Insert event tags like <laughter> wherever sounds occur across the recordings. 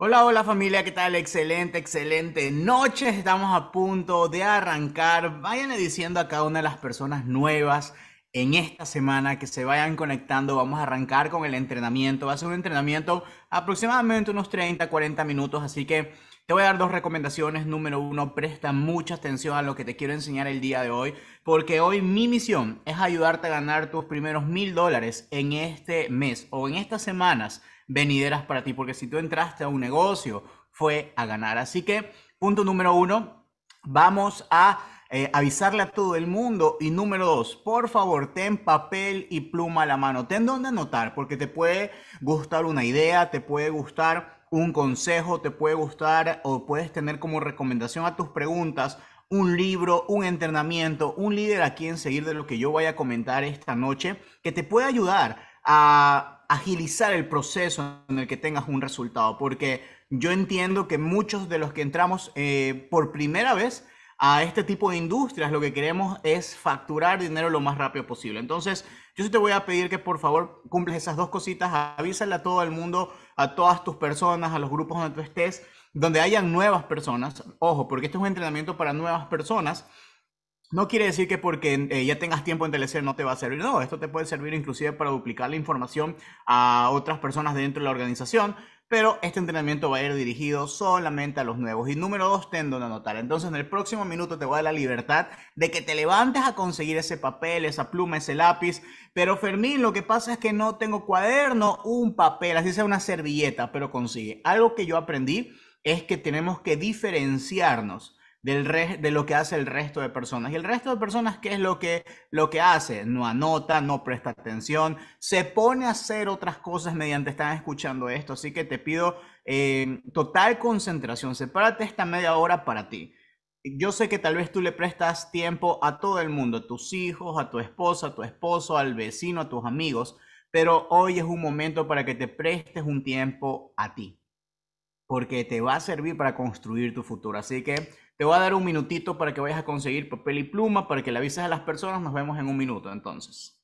Hola, hola familia, ¿qué tal? Excelente, excelente noche. Estamos a punto de arrancar. vayan diciendo a cada una de las personas nuevas en esta semana que se vayan conectando. Vamos a arrancar con el entrenamiento. Va a ser un entrenamiento aproximadamente unos 30, 40 minutos, así que te voy a dar dos recomendaciones. Número uno, presta mucha atención a lo que te quiero enseñar el día de hoy, porque hoy mi misión es ayudarte a ganar tus primeros mil dólares en este mes o en estas semanas venideras para ti, porque si tú entraste a un negocio, fue a ganar. Así que, punto número uno, vamos a eh, avisarle a todo el mundo. Y número dos, por favor, ten papel y pluma a la mano. Ten donde anotar, porque te puede gustar una idea, te puede gustar un consejo, te puede gustar o puedes tener como recomendación a tus preguntas un libro, un entrenamiento, un líder a quien seguir de lo que yo vaya a comentar esta noche, que te puede ayudar a agilizar el proceso en el que tengas un resultado, porque yo entiendo que muchos de los que entramos eh, por primera vez a este tipo de industrias, lo que queremos es facturar dinero lo más rápido posible. Entonces, yo sí te voy a pedir que por favor cumples esas dos cositas, avísale a todo el mundo, a todas tus personas, a los grupos donde tú estés, donde hayan nuevas personas. Ojo, porque este es un entrenamiento para nuevas personas no quiere decir que porque eh, ya tengas tiempo en TLC no te va a servir. No, esto te puede servir inclusive para duplicar la información a otras personas dentro de la organización, pero este entrenamiento va a ir dirigido solamente a los nuevos. Y número dos, tendo donde anotar. Entonces, en el próximo minuto te voy a dar la libertad de que te levantes a conseguir ese papel, esa pluma, ese lápiz. Pero Fermín, lo que pasa es que no tengo cuaderno, un papel, así sea una servilleta, pero consigue. Algo que yo aprendí es que tenemos que diferenciarnos del de lo que hace el resto de personas. Y el resto de personas, ¿qué es lo que, lo que hace? No anota, no presta atención, se pone a hacer otras cosas mediante están escuchando esto. Así que te pido em, total concentración, sepárate esta media hora para ti. Yo sé que tal vez tú le prestas tiempo a todo el mundo, a tus hijos, a tu esposa, a tu esposo, al vecino, a tus amigos, pero hoy es un momento para que te prestes un tiempo a ti, porque te va a servir para construir tu futuro. Así que te voy a dar un minutito para que vayas a conseguir papel y pluma, para que le avises a las personas. Nos vemos en un minuto entonces.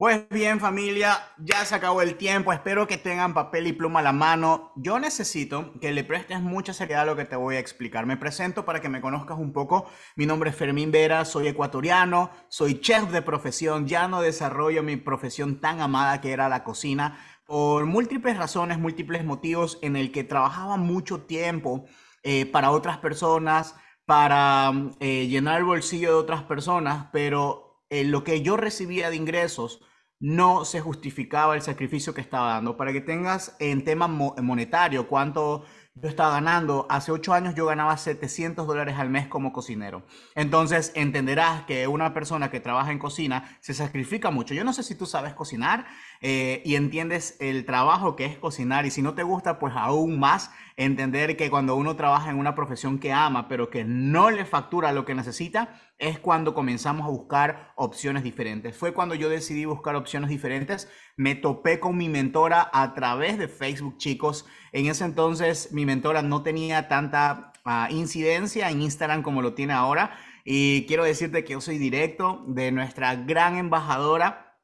Pues bien, familia, ya se acabó el tiempo. Espero que tengan papel y pluma a la mano. Yo necesito que le prestes mucha seriedad a lo que te voy a explicar. Me presento para que me conozcas un poco. Mi nombre es Fermín Vera, soy ecuatoriano, soy chef de profesión. Ya no desarrollo mi profesión tan amada que era la cocina por múltiples razones, múltiples motivos en el que trabajaba mucho tiempo eh, para otras personas, para eh, llenar el bolsillo de otras personas, pero eh, lo que yo recibía de ingresos no se justificaba el sacrificio que estaba dando. Para que tengas en tema monetario cuánto yo estaba ganando, hace ocho años yo ganaba 700 dólares al mes como cocinero. Entonces entenderás que una persona que trabaja en cocina se sacrifica mucho. Yo no sé si tú sabes cocinar eh, y entiendes el trabajo que es cocinar y si no te gusta, pues aún más entender que cuando uno trabaja en una profesión que ama, pero que no le factura lo que necesita, es cuando comenzamos a buscar opciones diferentes. Fue cuando yo decidí buscar opciones diferentes. Me topé con mi mentora a través de Facebook, chicos. En ese entonces mi mentora no tenía tanta ah, incidencia en Instagram como lo tiene ahora. Y quiero decirte que yo soy directo de nuestra gran embajadora,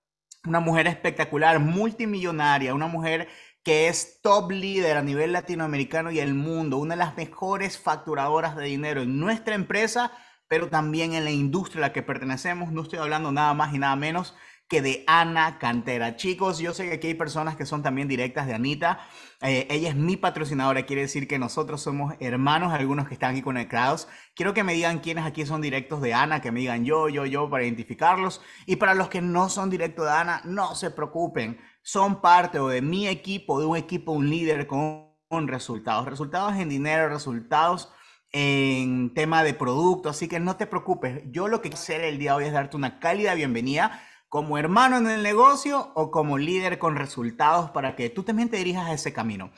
una mujer espectacular, multimillonaria, una mujer que es top líder a nivel latinoamericano y el mundo, una de las mejores facturadoras de dinero en nuestra empresa pero también en la industria a la que pertenecemos. No estoy hablando nada más y nada menos que de Ana Cantera. Chicos, yo sé que aquí hay personas que son también directas de Anita. Eh, ella es mi patrocinadora, quiere decir que nosotros somos hermanos, algunos que están aquí conectados. Quiero que me digan quiénes aquí son directos de Ana, que me digan yo, yo, yo, para identificarlos. Y para los que no son directos de Ana, no se preocupen, son parte o de mi equipo, de un equipo, un líder con resultados. Resultados en dinero, resultados en tema de producto, así que no te preocupes. Yo lo que quisiera el día de hoy es darte una cálida bienvenida como hermano en el negocio o como líder con resultados para que tú también te dirijas a ese camino.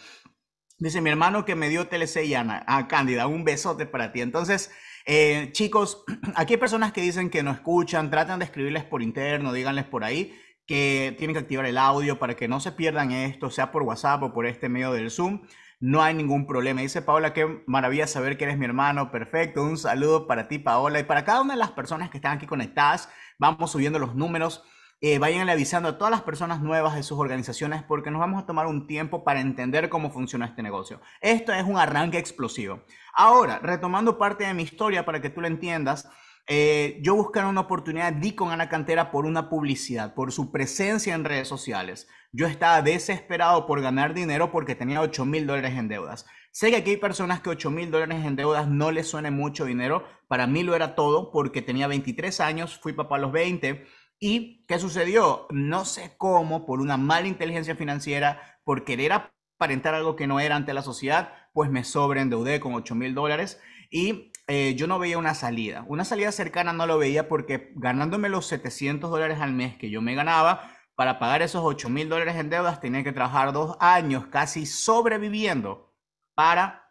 Dice mi hermano que me dio TLC y Ana. Ah, Cándida, un besote para ti. Entonces, eh, chicos, <clears throat> aquí hay personas que dicen que no escuchan, tratan de escribirles por interno, díganles por ahí que tienen que activar el audio para que no se pierdan esto, sea por WhatsApp o por este medio del Zoom. No hay ningún problema. Dice Paola, qué maravilla saber que eres mi hermano. Perfecto. Un saludo para ti, Paola, y para cada una de las personas que están aquí conectadas. Vamos subiendo los números. Eh, vayan avisando a todas las personas nuevas de sus organizaciones porque nos vamos a tomar un tiempo para entender cómo funciona este negocio. Esto es un arranque explosivo. Ahora, retomando parte de mi historia para que tú lo entiendas, eh, yo buscaba una oportunidad, di con Ana Cantera por una publicidad, por su presencia en redes sociales. Yo estaba desesperado por ganar dinero porque tenía 8 mil dólares en deudas. Sé que aquí hay personas que 8 mil dólares en deudas no les suene mucho dinero. Para mí lo era todo porque tenía 23 años, fui papá a los 20. ¿Y qué sucedió? No sé cómo, por una mala inteligencia financiera, por querer aparentar algo que no era ante la sociedad, pues me sobreendeudé con 8 mil dólares. Y eh, yo no veía una salida. Una salida cercana no lo veía porque ganándome los 700 dólares al mes que yo me ganaba, para pagar esos 8 mil dólares en deudas tenía que trabajar dos años casi sobreviviendo para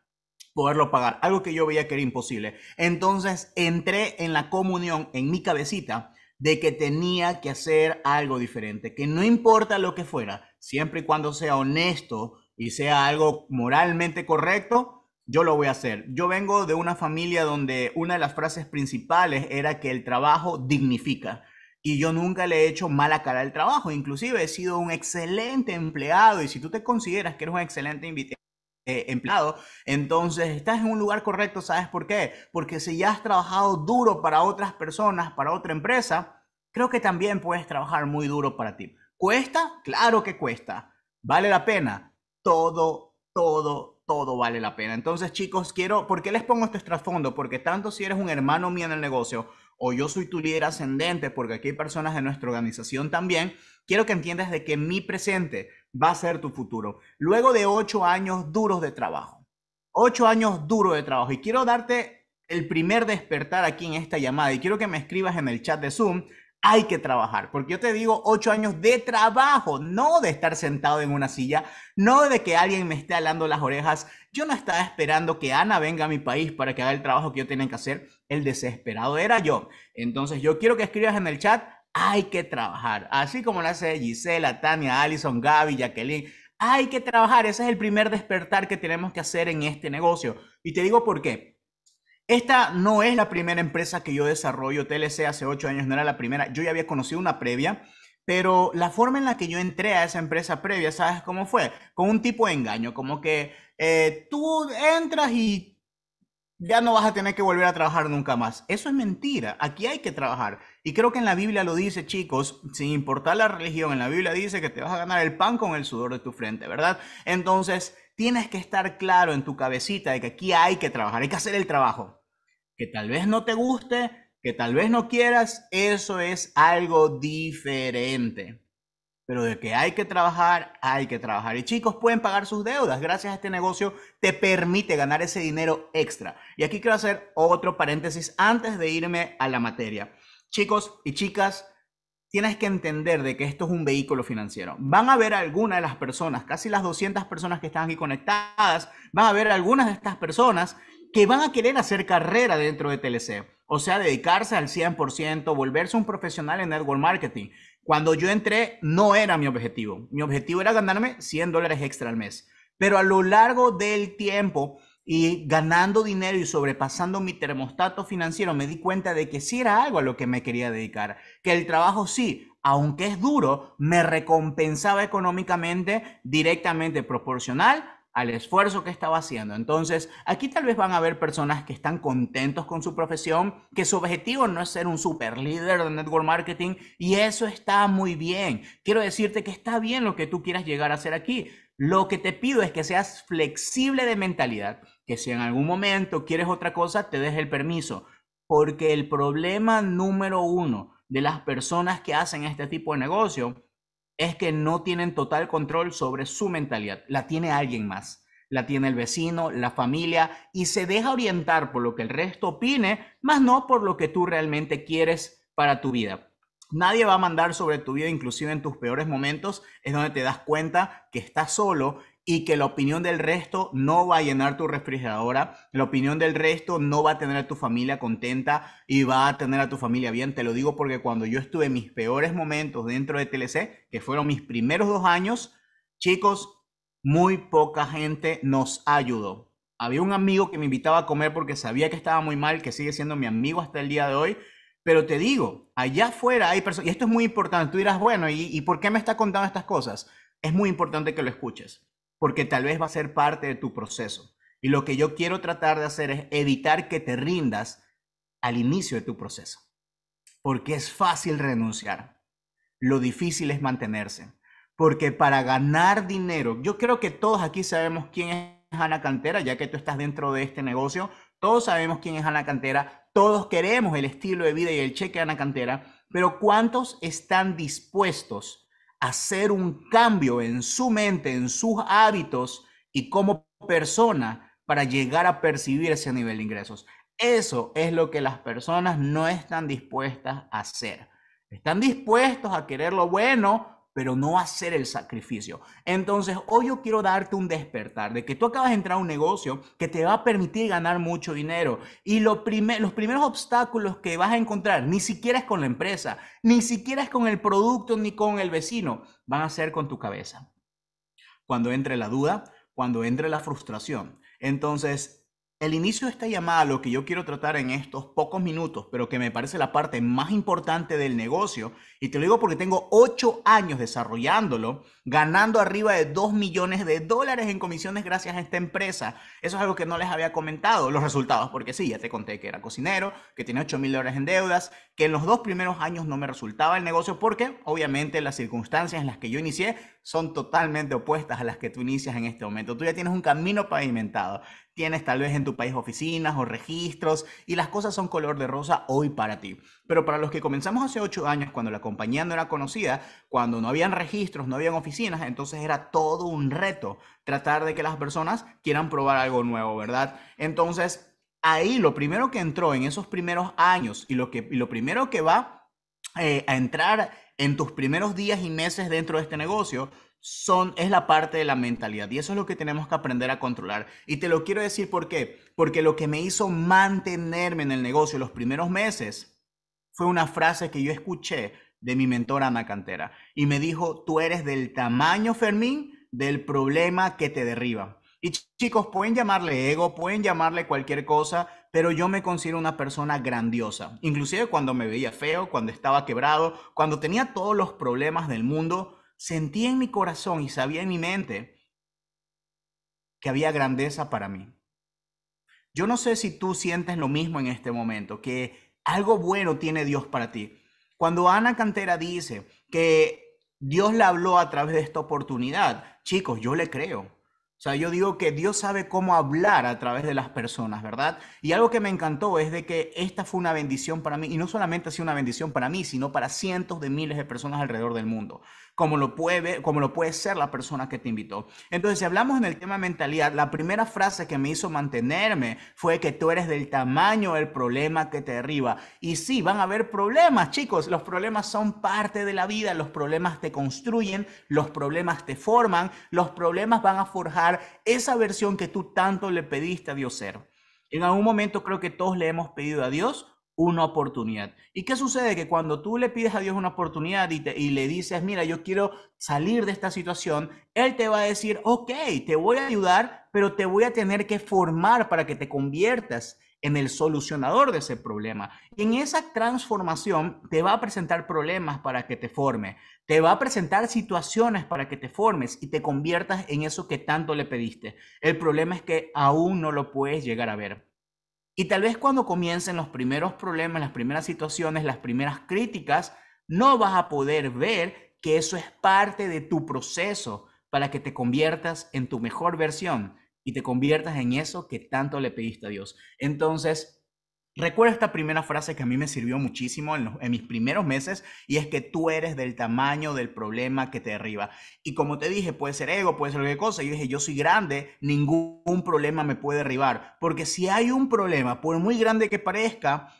poderlo pagar, algo que yo veía que era imposible. Entonces entré en la comunión, en mi cabecita, de que tenía que hacer algo diferente, que no importa lo que fuera, siempre y cuando sea honesto y sea algo moralmente correcto, yo lo voy a hacer. Yo vengo de una familia donde una de las frases principales era que el trabajo dignifica. Y yo nunca le he hecho mala cara al trabajo. Inclusive he sido un excelente empleado. Y si tú te consideras que eres un excelente eh, empleado, entonces estás en un lugar correcto. ¿Sabes por qué? Porque si ya has trabajado duro para otras personas, para otra empresa, creo que también puedes trabajar muy duro para ti. ¿Cuesta? Claro que cuesta. ¿Vale la pena? Todo, todo, todo vale la pena. Entonces, chicos, quiero, ¿por qué les pongo este trasfondo? Porque tanto si eres un hermano mío en el negocio o yo soy tu líder ascendente, porque aquí hay personas de nuestra organización también, quiero que entiendas de que mi presente va a ser tu futuro. Luego de ocho años duros de trabajo, ocho años duros de trabajo, y quiero darte el primer despertar aquí en esta llamada, y quiero que me escribas en el chat de Zoom hay que trabajar, porque yo te digo ocho años de trabajo, no de estar sentado en una silla, no de que alguien me esté alando las orejas. Yo no estaba esperando que Ana venga a mi país para que haga el trabajo que yo tenía que hacer. El desesperado era yo. Entonces yo quiero que escribas en el chat, hay que trabajar. Así como lo hace Gisela, Tania, Allison, Gaby, Jacqueline. Hay que trabajar, ese es el primer despertar que tenemos que hacer en este negocio. Y te digo por qué. Esta no es la primera empresa que yo desarrollo, TLC hace ocho años no era la primera, yo ya había conocido una previa, pero la forma en la que yo entré a esa empresa previa, ¿sabes cómo fue? Con un tipo de engaño, como que eh, tú entras y ya no vas a tener que volver a trabajar nunca más. Eso es mentira, aquí hay que trabajar. Y creo que en la Biblia lo dice, chicos, sin importar la religión, en la Biblia dice que te vas a ganar el pan con el sudor de tu frente, ¿verdad? Entonces... Tienes que estar claro en tu cabecita de que aquí hay que trabajar, hay que hacer el trabajo que tal vez no te guste, que tal vez no quieras, eso es algo diferente. Pero de que hay que trabajar, hay que trabajar. Y chicos, pueden pagar sus deudas. Gracias a este negocio te permite ganar ese dinero extra. Y aquí quiero hacer otro paréntesis antes de irme a la materia. Chicos y chicas, tienes que entender de que esto es un vehículo financiero. Van a ver algunas de las personas, casi las 200 personas que están aquí conectadas, van a ver algunas de estas personas que van a querer hacer carrera dentro de TLC, o sea, dedicarse al 100%, volverse un profesional en network marketing. Cuando yo entré, no era mi objetivo. Mi objetivo era ganarme 100 dólares extra al mes. Pero a lo largo del tiempo y ganando dinero y sobrepasando mi termostato financiero, me di cuenta de que sí era algo a lo que me quería dedicar, que el trabajo sí, aunque es duro, me recompensaba económicamente directamente proporcional al esfuerzo que estaba haciendo. Entonces, aquí tal vez van a haber personas que están contentos con su profesión, que su objetivo no es ser un super líder de network marketing y eso está muy bien. Quiero decirte que está bien lo que tú quieras llegar a hacer aquí. Lo que te pido es que seas flexible de mentalidad, que si en algún momento quieres otra cosa, te des el permiso, porque el problema número uno de las personas que hacen este tipo de negocio es que no tienen total control sobre su mentalidad. La tiene alguien más, la tiene el vecino, la familia, y se deja orientar por lo que el resto opine, más no por lo que tú realmente quieres para tu vida. Nadie va a mandar sobre tu vida, inclusive en tus peores momentos, es donde te das cuenta que estás solo y que la opinión del resto no va a llenar tu refrigeradora, la opinión del resto no va a tener a tu familia contenta y va a tener a tu familia bien. Te lo digo porque cuando yo estuve en mis peores momentos dentro de TLC, que fueron mis primeros dos años, chicos, muy poca gente nos ayudó. Había un amigo que me invitaba a comer porque sabía que estaba muy mal, que sigue siendo mi amigo hasta el día de hoy. Pero te digo, allá afuera hay personas, y esto es muy importante, tú dirás, bueno, ¿y, ¿y por qué me está contando estas cosas? Es muy importante que lo escuches porque tal vez va a ser parte de tu proceso. Y lo que yo quiero tratar de hacer es evitar que te rindas al inicio de tu proceso, porque es fácil renunciar. Lo difícil es mantenerse, porque para ganar dinero, yo creo que todos aquí sabemos quién es Ana Cantera, ya que tú estás dentro de este negocio, todos sabemos quién es Ana Cantera, todos queremos el estilo de vida y el cheque Ana Cantera, pero ¿cuántos están dispuestos hacer un cambio en su mente, en sus hábitos y como persona para llegar a percibir ese nivel de ingresos. Eso es lo que las personas no están dispuestas a hacer. Están dispuestos a querer lo bueno, pero no hacer el sacrificio. Entonces, hoy yo quiero darte un despertar de que tú acabas de entrar a un negocio que te va a permitir ganar mucho dinero y los primeros obstáculos que vas a encontrar ni siquiera es con la empresa, ni siquiera es con el producto, ni con el vecino, van a ser con tu cabeza. Cuando entre la duda, cuando entre la frustración. Entonces, el inicio de esta llamada, lo que yo quiero tratar en estos pocos minutos, pero que me parece la parte más importante del negocio, y te lo digo porque tengo ocho años desarrollándolo, ganando arriba de 2 millones de dólares en comisiones gracias a esta empresa. Eso es algo que no les había comentado, los resultados, porque sí, ya te conté que era cocinero, que tenía 8 mil dólares en deudas, que en los dos primeros años no me resultaba el negocio porque obviamente las circunstancias en las que yo inicié son totalmente opuestas a las que tú inicias en este momento. Tú ya tienes un camino pavimentado, tienes tal vez en tu país oficinas o registros y las cosas son color de rosa hoy para ti. Pero para los que comenzamos hace ocho años, cuando la compañía no era conocida, cuando no habían registros, no habían oficinas, entonces era todo un reto tratar de que las personas quieran probar algo nuevo, ¿verdad? Entonces, ahí lo primero que entró en esos primeros años y lo, que, lo primero que va eh, a entrar en tus primeros días y meses dentro de este negocio son, es la parte de la mentalidad y eso es lo que tenemos que aprender a controlar. Y te lo quiero decir por qué, porque lo que me hizo mantenerme en el negocio los primeros meses fue una frase que yo escuché de mi mentor Ana Cantera y me dijo, tú eres del tamaño, Fermín, del problema que te derriba. Y chicos, pueden llamarle ego, pueden llamarle cualquier cosa, pero yo me considero una persona grandiosa. Inclusive cuando me veía feo, cuando estaba quebrado, cuando tenía todos los problemas del mundo, sentí en mi corazón y sabía en mi mente que había grandeza para mí. Yo no sé si tú sientes lo mismo en este momento, que algo bueno tiene Dios para ti. Cuando Ana Cantera dice que Dios le habló a través de esta oportunidad, chicos, yo le creo. O sea, yo digo que Dios sabe cómo hablar a través de las personas, ¿verdad? Y algo que me encantó es de que esta fue una bendición para mí, y no solamente ha sido una bendición para mí, sino para cientos de miles de personas alrededor del mundo como lo puede, como lo puede ser la persona que te invitó. Entonces, si hablamos en el tema mentalidad, la primera frase que me hizo mantenerme fue que tú eres del tamaño del problema que te derriba. Y sí, van a haber problemas, chicos. Los problemas son parte de la vida. Los problemas te construyen, los problemas te forman, los problemas van a forjar esa versión que tú tanto le pediste a Dios ser. En algún momento creo que todos le hemos pedido a Dios una oportunidad. ¿Y qué sucede? Que cuando tú le pides a Dios una oportunidad y, le dices, mira, yo quiero salir de esta situación, Él te va a decir, ok, te voy a ayudar, pero te voy a tener que formar para que te conviertas en el solucionador de ese problema. Y en esa transformación te va a presentar problemas para que te forme, te va a presentar situaciones para que te formes y te conviertas en eso que tanto le pediste. El problema es que aún no lo puedes llegar a ver. Y tal vez cuando comiencen los primeros problemas, las primeras situaciones, las primeras críticas, no vas a poder ver que eso es parte de tu proceso para que te conviertas en tu mejor versión y te conviertas en eso que tanto le pediste a Dios. Entonces, Recuerda esta primera frase que a mí me sirvió muchísimo en, en, mis primeros meses y es que tú eres del tamaño del problema que te arriba Y como te dije, puede ser ego, puede ser cualquier cosa. Yo dije, yo soy grande, ningún problema me puede derribar. Porque si hay un problema, por muy grande que parezca,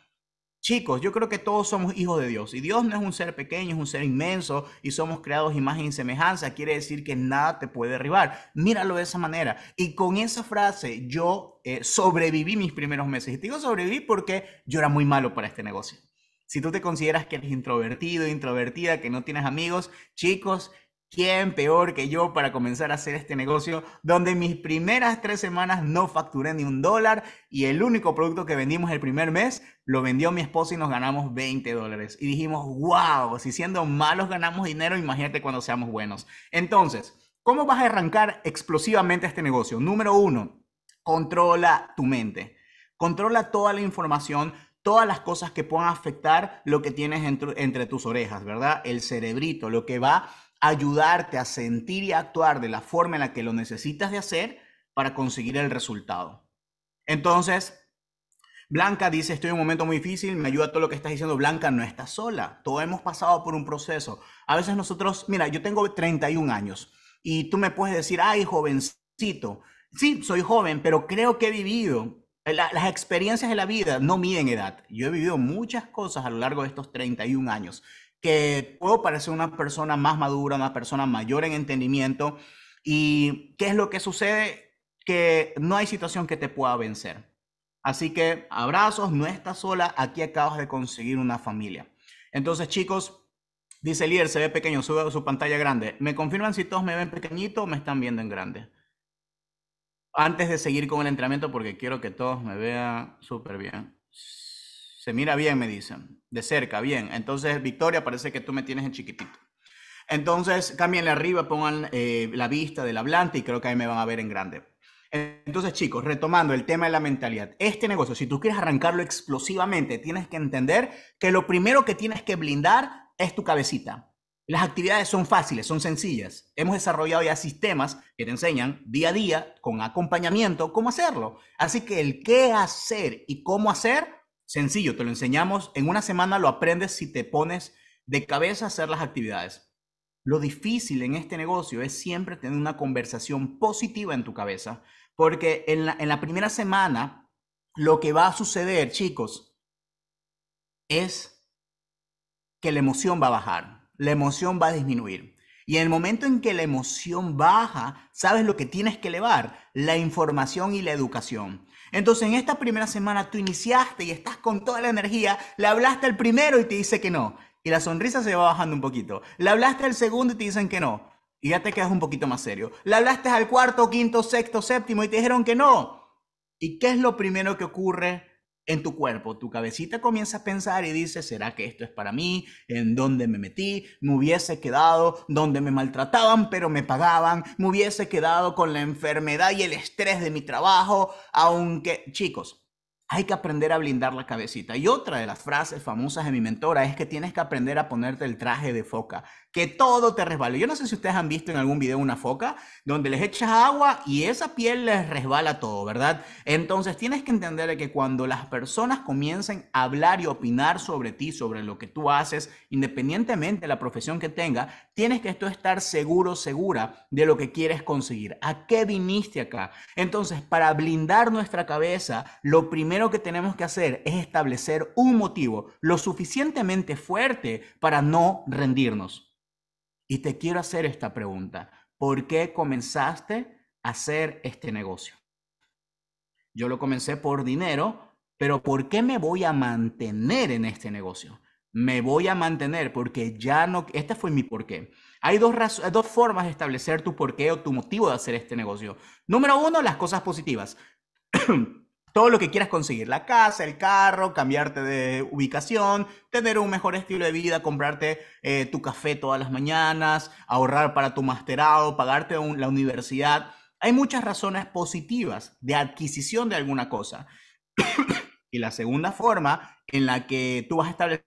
Chicos, yo creo que todos somos hijos de Dios y Dios no es un ser pequeño, es un ser inmenso y somos creados imagen y semejanza. Quiere decir que nada te puede derribar. Míralo de esa manera. Y con esa frase yo eh, sobreviví mis primeros meses. Y te digo sobreviví porque yo era muy malo para este negocio. Si tú te consideras que eres introvertido, introvertida, que no tienes amigos, chicos, ¿Quién peor que yo para comenzar a hacer este negocio donde mis primeras tres semanas no facturé ni un dólar y el único producto que vendimos el primer mes lo vendió mi esposa y nos ganamos 20 dólares? Y dijimos, wow, si siendo malos ganamos dinero, imagínate cuando seamos buenos. Entonces, ¿cómo vas a arrancar explosivamente este negocio? Número uno, controla tu mente. Controla toda la información, todas las cosas que puedan afectar lo que tienes entre, entre tus orejas, ¿verdad? El cerebrito, lo que va ayudarte a sentir y actuar de la forma en la que lo necesitas de hacer para conseguir el resultado. Entonces, Blanca dice, estoy en un momento muy difícil, me ayuda todo lo que estás diciendo. Blanca, no está sola, todos hemos pasado por un proceso. A veces nosotros, mira, yo tengo 31 años y tú me puedes decir, ay, jovencito. Sí, soy joven, pero creo que he vivido, las experiencias de la vida no miden edad. Yo he vivido muchas cosas a lo largo de estos 31 años que puedo parecer una persona más madura, una persona mayor en entendimiento. ¿Y qué es lo que sucede? Que no hay situación que te pueda vencer. Así que abrazos, no estás sola, aquí acabas de conseguir una familia. Entonces chicos, dice el líder, se ve pequeño, sube su pantalla grande. ¿Me confirman si todos me ven pequeñito o me están viendo en grande? Antes de seguir con el entrenamiento, porque quiero que todos me vean súper bien mira bien, me dicen. De cerca, bien. Entonces, Victoria, parece que tú me tienes en chiquitito. Entonces, cámbienle arriba, pongan eh, la vista del hablante y creo que ahí me van a ver en grande. Entonces, chicos, retomando el tema de la mentalidad. Este negocio, si tú quieres arrancarlo explosivamente, tienes que entender que lo primero que tienes que blindar es tu cabecita. Las actividades son fáciles, son sencillas. Hemos desarrollado ya sistemas que te enseñan día a día, con acompañamiento, cómo hacerlo. Así que el qué hacer y cómo hacer Sencillo, te lo enseñamos. En una semana lo aprendes si te pones de cabeza a hacer las actividades. Lo difícil en este negocio es siempre tener una conversación positiva en tu cabeza, porque en la, en la primera semana lo que va a suceder, chicos, es que la emoción va a bajar, la emoción va a disminuir. Y en el momento en que la emoción baja, sabes lo que tienes que elevar, la información y la educación. Entonces en esta primera semana tú iniciaste y estás con toda la energía, le hablaste al primero y te dice que no. Y la sonrisa se va bajando un poquito. Le hablaste al segundo y te dicen que no. Y ya te quedas un poquito más serio. Le hablaste al cuarto, quinto, sexto, séptimo y te dijeron que no. ¿Y qué es lo primero que ocurre en tu cuerpo, tu cabecita comienza a pensar y dice, ¿será que esto es para mí? ¿En dónde me metí? ¿Me hubiese quedado donde me maltrataban pero me pagaban? ¿Me hubiese quedado con la enfermedad y el estrés de mi trabajo? Aunque, chicos, hay que aprender a blindar la cabecita. Y otra de las frases famosas de mi mentora es que tienes que aprender a ponerte el traje de foca que todo te resbale. Yo no sé si ustedes han visto en algún video una foca donde les echas agua y esa piel les resbala todo, ¿verdad? Entonces tienes que entender que cuando las personas comiencen a hablar y opinar sobre ti, sobre lo que tú haces, independientemente de la profesión que tenga, tienes que estar seguro, segura de lo que quieres conseguir. ¿A qué viniste acá? Entonces, para blindar nuestra cabeza, lo primero que tenemos que hacer es establecer un motivo lo suficientemente fuerte para no rendirnos. Y te quiero hacer esta pregunta. ¿Por qué comenzaste a hacer este negocio? Yo lo comencé por dinero, pero ¿por qué me voy a mantener en este negocio? Me voy a mantener porque ya no... Este fue mi porqué. Hay dos, dos formas de establecer tu porqué o tu motivo de hacer este negocio. Número uno, las cosas positivas. <clears throat> todo lo que quieras conseguir, la casa, el carro, cambiarte de ubicación, tener un mejor estilo de vida, comprarte eh, tu café todas las mañanas, ahorrar para tu masterado, pagarte la universidad. Hay muchas razones positivas de adquisición de alguna cosa. <coughs> y la segunda forma en la que tú vas a establecer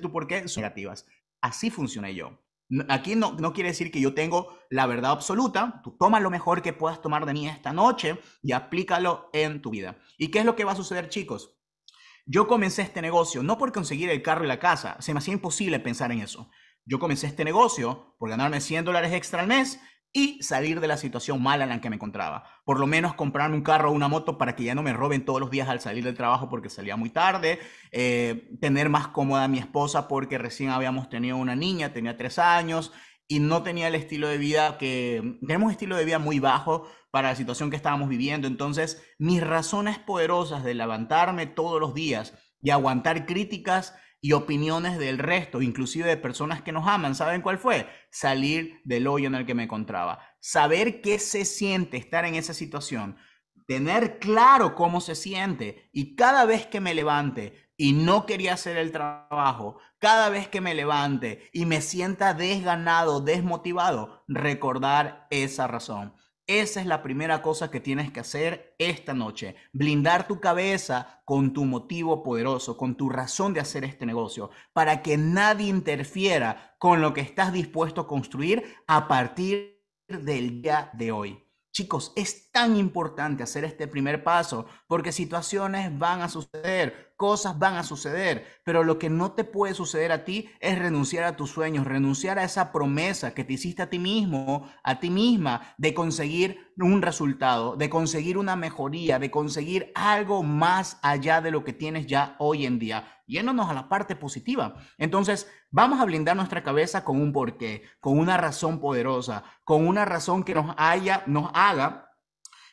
tu por qué son negativas. Así funcioné yo. Aquí no, quiere decir que yo tengo la verdad absoluta. Tú toma lo mejor que puedas tomar de mí esta noche y aplícalo en tu vida. ¿Y qué es lo que va a suceder, chicos? Yo comencé este negocio no por conseguir el carro y la casa. Se me hacía imposible pensar en eso. Yo comencé este negocio por ganarme 100 dólares extra al mes y salir de la situación mala en la que me encontraba. Por lo menos comprarme un carro o una moto para que ya no me roben todos los días al salir del trabajo porque salía muy tarde. Eh, tener más cómoda a mi esposa porque recién habíamos tenido una niña, tenía tres años y no tenía el estilo de vida que... Tenemos un estilo de vida muy bajo para la situación que estábamos viviendo. Entonces, mis razones poderosas de levantarme todos los días y aguantar críticas y opiniones del resto, inclusive de personas que nos aman. ¿Saben cuál fue? Salir del hoyo en el que me encontraba. Saber qué se siente estar en esa situación. Tener claro cómo se siente. Y cada vez que me levante y no quería hacer el trabajo, cada vez que me levante y me sienta desganado, desmotivado, recordar esa razón. Esa es la primera cosa que tienes que hacer esta noche. Blindar tu cabeza con tu motivo poderoso, con tu razón de hacer este negocio, para que nadie interfiera con lo que estás dispuesto a construir a partir del día de hoy. Chicos, es tan importante hacer este primer paso porque situaciones van a suceder cosas van a suceder, pero lo que no te puede suceder a ti es renunciar a tus sueños, renunciar a esa promesa que te hiciste a ti mismo, a ti misma, de conseguir un resultado, de conseguir una mejoría, de conseguir algo más allá de lo que tienes ya hoy en día, yéndonos a la parte positiva. Entonces, vamos a blindar nuestra cabeza con un porqué, con una razón poderosa, con una razón que nos haya, nos haga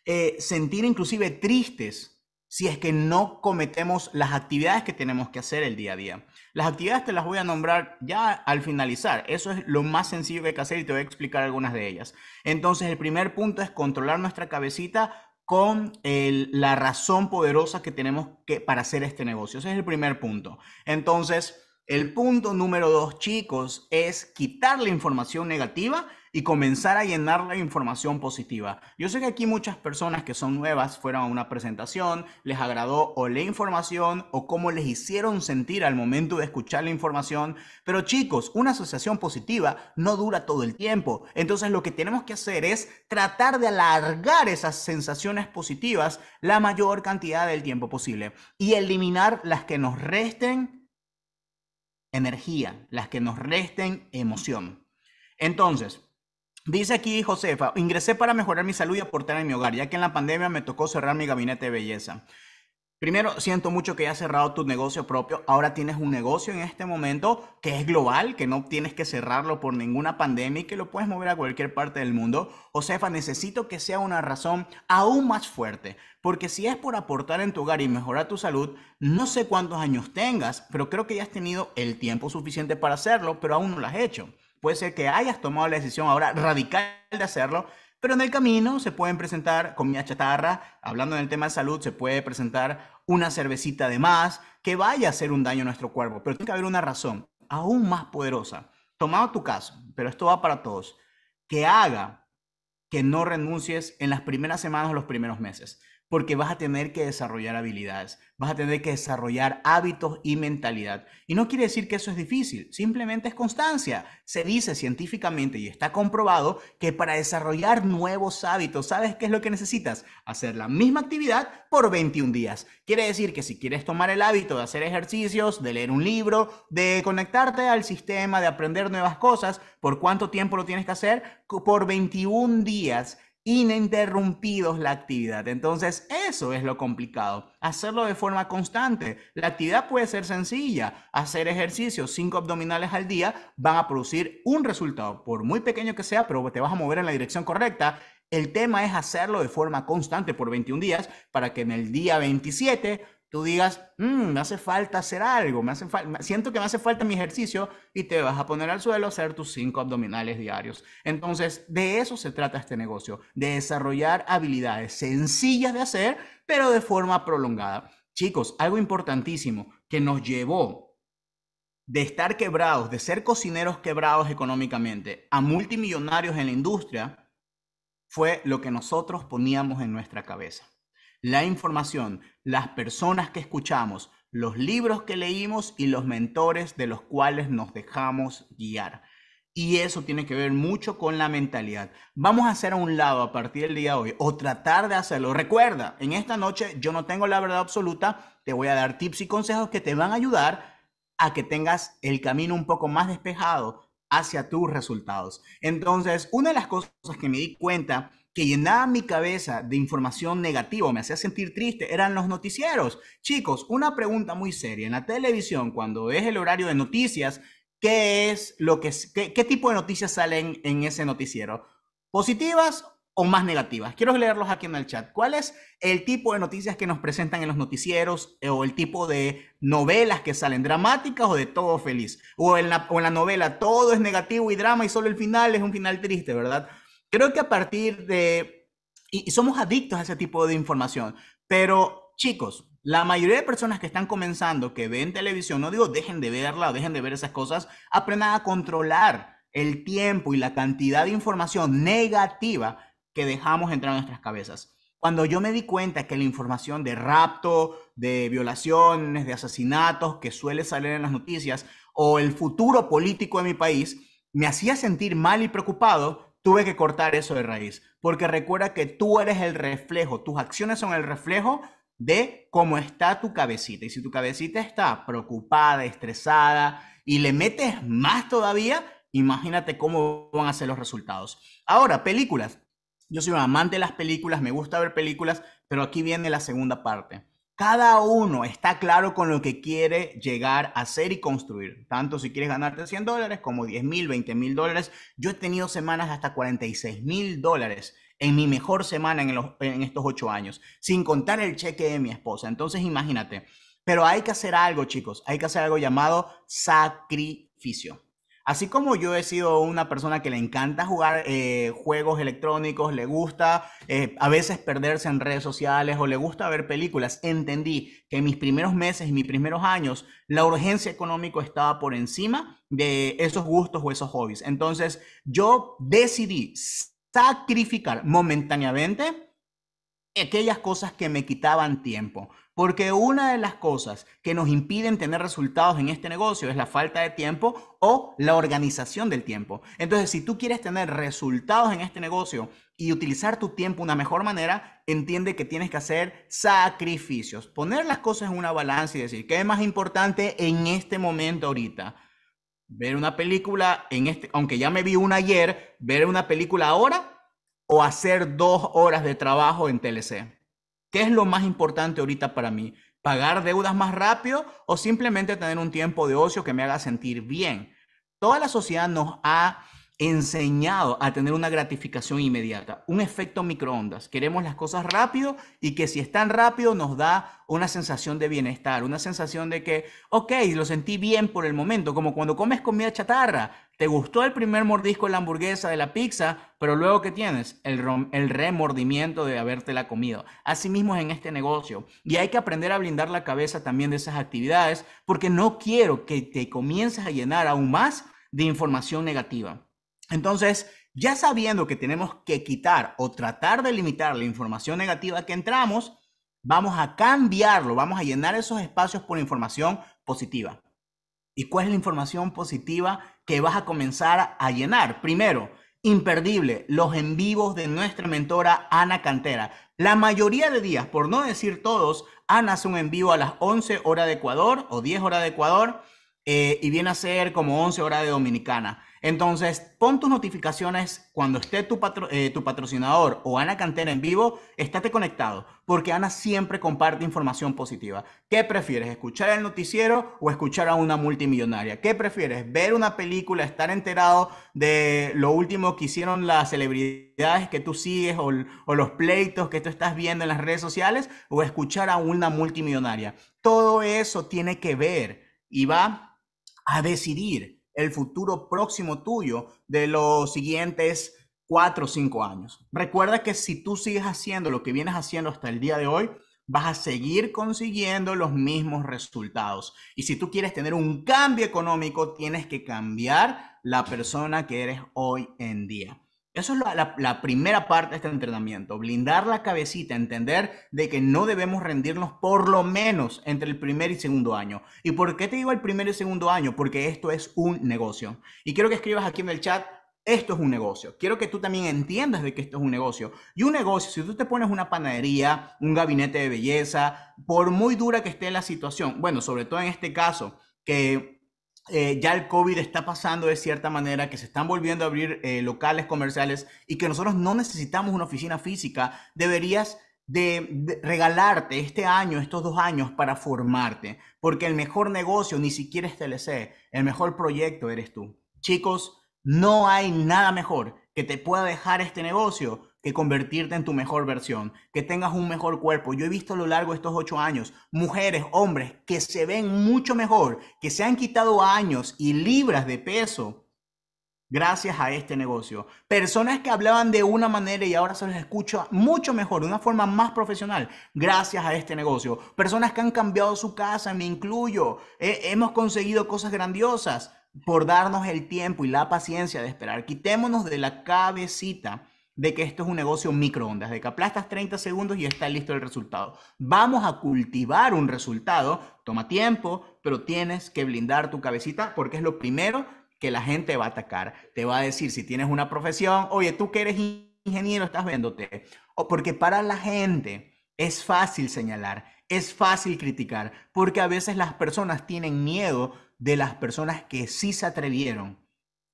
eh, sentir inclusive tristes si es que no cometemos las actividades que tenemos que hacer el día a día. Las actividades te las voy a nombrar ya al finalizar. Eso es lo más sencillo que hay que hacer y te voy a explicar algunas de ellas. Entonces, el primer punto es controlar nuestra cabecita con la razón poderosa que tenemos que, para hacer este negocio. Ese es el primer punto. Entonces, el punto número dos, chicos, es quitar la información negativa y comenzar a llenar la información positiva. Yo sé que aquí muchas personas que son nuevas fueron a una presentación, les agradó o la información o cómo les hicieron sentir al momento de escuchar la información, pero chicos, una asociación positiva no dura todo el tiempo. Entonces lo que tenemos que hacer es tratar de alargar esas sensaciones positivas la mayor cantidad del tiempo posible y eliminar las que nos resten energía, las que nos resten emoción. Entonces, Dice aquí Josefa, ingresé para mejorar mi salud y aportar en mi hogar, ya que en la pandemia me tocó cerrar mi gabinete de belleza. Primero, siento mucho que hayas cerrado tu negocio propio. Ahora tienes un negocio en este momento que es global, que no tienes que cerrarlo por ninguna pandemia y que lo puedes mover a cualquier parte del mundo. Josefa, necesito que sea una razón aún más fuerte, porque si es por aportar en tu hogar y mejorar tu salud, no sé cuántos años tengas, pero creo que ya has tenido el tiempo suficiente para hacerlo, pero aún no lo has hecho. Puede ser que hayas tomado la decisión ahora radical de hacerlo, pero en el camino se pueden presentar comida chatarra, hablando del tema de salud, se puede presentar una cervecita de más, que vaya a hacer un daño a nuestro cuerpo, pero tiene que haber una razón aún más poderosa. Tomado tu caso, pero esto va para todos, que haga que no renuncies en las primeras semanas o los primeros meses porque vas a tener que desarrollar habilidades, vas a tener que desarrollar hábitos y mentalidad. Y no quiere decir que eso es difícil, simplemente es constancia. Se dice científicamente y está comprobado que para desarrollar nuevos hábitos, ¿sabes qué es lo que necesitas? Hacer la misma actividad por 21 días. Quiere decir que si quieres tomar el hábito de hacer ejercicios, de leer un libro, de conectarte al sistema, de aprender nuevas cosas, ¿por cuánto tiempo lo tienes que hacer? Por 21 días ininterrumpidos la actividad. Entonces, eso es lo complicado, hacerlo de forma constante. La actividad puede ser sencilla, hacer ejercicios cinco abdominales al día, van a producir un resultado, por muy pequeño que sea, pero te vas a mover en la dirección correcta. El tema es hacerlo de forma constante por 21 días para que en el día 27 tú digas, mm, me hace falta hacer algo, me hace siento que me hace falta mi ejercicio y te vas a poner al suelo a hacer tus cinco abdominales diarios. Entonces, de eso se trata este negocio, de desarrollar habilidades sencillas de hacer, pero de forma prolongada. Chicos, algo importantísimo que nos llevó de estar quebrados, de ser cocineros quebrados económicamente, a multimillonarios en la industria, fue lo que nosotros poníamos en nuestra cabeza. La información, las personas que escuchamos, los libros que leímos y los mentores de los cuales nos dejamos guiar. Y eso tiene que ver mucho con la mentalidad. Vamos a hacer a un lado a partir del día de hoy o tratar de hacerlo. Recuerda, en esta noche yo no tengo la verdad absoluta, te voy a dar tips y consejos que te van a ayudar a que tengas el camino un poco más despejado hacia tus resultados. Entonces, una de las cosas que me di cuenta que llenaba mi cabeza de información negativa, me hacía sentir triste, eran los noticieros. Chicos, una pregunta muy seria. En la televisión, cuando es el horario de noticias, ¿qué es lo que qué, tipo de noticias salen en ese noticiero? ¿Positivas o más negativas? Quiero leerlos aquí en el chat. ¿Cuál es el tipo de noticias que nos presentan en los noticieros eh, o el tipo de novelas que salen? ¿Dramáticas o de todo feliz? o en la novela todo es negativo y drama y solo el final es un final triste, ¿verdad? creo que a partir de, y, somos adictos a ese tipo de información, pero chicos, la mayoría de personas que están comenzando, que ven televisión, no digo dejen de verla o dejen de ver esas cosas, aprendan a controlar el tiempo y la cantidad de información negativa que dejamos entrar en nuestras cabezas. Cuando yo me di cuenta que la información de rapto, de violaciones, de asesinatos que suele salir en las noticias o el futuro político de mi país me hacía sentir mal y preocupado, tuve que cortar eso de raíz, porque recuerda que tú eres el reflejo, tus acciones son el reflejo de cómo está tu cabecita. Y si tu cabecita está preocupada, estresada y le metes más todavía, imagínate cómo van a ser los resultados. Ahora, películas. Yo soy un amante de las películas, me gusta ver películas, pero aquí viene la segunda parte. Cada uno está claro con lo que quiere llegar a ser y construir. Tanto si quieres ganarte 100 dólares como 10 mil, 20 mil dólares. Yo he tenido semanas hasta 46 mil dólares en mi mejor semana en, en estos ocho años, sin contar el cheque de mi esposa. Entonces imagínate, pero hay que hacer algo, chicos. Hay que hacer algo llamado sacrificio. Así como yo he sido una persona que le encanta jugar eh, juegos electrónicos, le gusta eh, a veces perderse en redes sociales o le gusta ver películas, entendí que en mis primeros meses y mis primeros años la urgencia económica estaba por encima de esos gustos o esos hobbies. Entonces yo decidí sacrificar momentáneamente aquellas cosas que me quitaban tiempo. Porque una de las cosas que nos impiden tener resultados en este negocio es la falta de tiempo o la organización del tiempo. Entonces, si tú quieres tener resultados en este negocio y utilizar tu tiempo de una mejor manera, entiende que tienes que hacer sacrificios, poner las cosas en una balanza y decir, ¿qué es más importante en este momento ahorita? Ver una película en este, aunque ya me vi una ayer, ver una película ahora o hacer dos horas de trabajo en TLC. ¿Qué es lo más importante ahorita para mí? ¿Pagar deudas más rápido o simplemente tener un tiempo de ocio que me haga sentir bien? Toda la sociedad nos ha enseñado a tener una gratificación inmediata, un efecto microondas. Queremos las cosas rápido y que si están rápido nos da una sensación de bienestar, una sensación de que, ok, lo sentí bien por el momento, como cuando comes comida chatarra, te gustó el primer mordisco de la hamburguesa, de la pizza, pero luego que tienes el, el remordimiento de habértela comido. Asimismo es en este negocio y hay que aprender a blindar la cabeza también de esas actividades porque no quiero que te comiences a llenar aún más de información negativa. Entonces, ya sabiendo que tenemos que quitar o tratar de limitar la información negativa que entramos, vamos a cambiarlo, vamos a llenar esos espacios por información positiva. ¿Y cuál es la información positiva que vas a comenzar a llenar? Primero, imperdible, los en vivos de nuestra mentora Ana Cantera. La mayoría de días, por no decir todos, Ana hace un en vivo a las 11 horas de Ecuador o 10 horas de Ecuador eh, y viene a ser como 11 horas de Dominicana. Entonces, pon tus notificaciones cuando esté eh, tu, patrocinador o Ana Cantera en vivo, estate conectado, porque Ana siempre comparte información positiva. ¿Qué prefieres, escuchar el noticiero o escuchar a una multimillonaria? ¿Qué prefieres, ver una película, estar enterado de lo último que hicieron las celebridades que tú sigues o los pleitos que tú estás viendo en las redes sociales o escuchar a una multimillonaria? Todo eso tiene que ver y va a decidir el futuro próximo tuyo de los siguientes cuatro o cinco años. Recuerda que si tú sigues haciendo lo que vienes haciendo hasta el día de hoy, vas a seguir consiguiendo los mismos resultados. Y si tú quieres tener un cambio económico, tienes que cambiar la persona que eres hoy en día. Eso es la, primera parte de este entrenamiento, blindar la cabecita, entender de que no debemos rendirnos por lo menos entre el primer y segundo año. ¿Y por qué te digo el primer y segundo año? Porque esto es un negocio. Y quiero que escribas aquí en el chat, esto es un negocio. Quiero que tú también entiendas de que esto es un negocio. Y un negocio, si tú te pones una panadería, un gabinete de belleza, por muy dura que esté la situación, bueno, sobre todo en este caso, que eh, ya el COVID está pasando de cierta manera, que se están volviendo a abrir eh, locales comerciales y que nosotros no necesitamos una oficina física, deberías de, regalarte este año, estos dos años para formarte, porque el mejor negocio ni siquiera es TLC, el mejor proyecto eres tú. Chicos, no hay nada mejor que te pueda dejar este negocio que convertirte en tu mejor versión, que tengas un mejor cuerpo. Yo he visto a lo largo de estos ocho años mujeres, hombres que se ven mucho mejor, que se han quitado años y libras de peso gracias a este negocio. Personas que hablaban de una manera y ahora se les escucha mucho mejor, de una forma más profesional, gracias a este negocio. Personas que han cambiado su casa, me incluyo, hemos conseguido cosas grandiosas por darnos el tiempo y la paciencia de esperar. Quitémonos de la cabecita de que esto es un negocio microondas, de que aplastas 30 segundos y está listo el resultado. Vamos a cultivar un resultado, toma tiempo, pero tienes que blindar tu cabecita porque es lo primero que la gente va a atacar. Te va a decir si tienes una profesión, oye, tú que eres ingeniero, estás viéndote. O porque para la gente es fácil señalar, es fácil criticar, porque a veces las personas tienen miedo de las personas que sí se atrevieron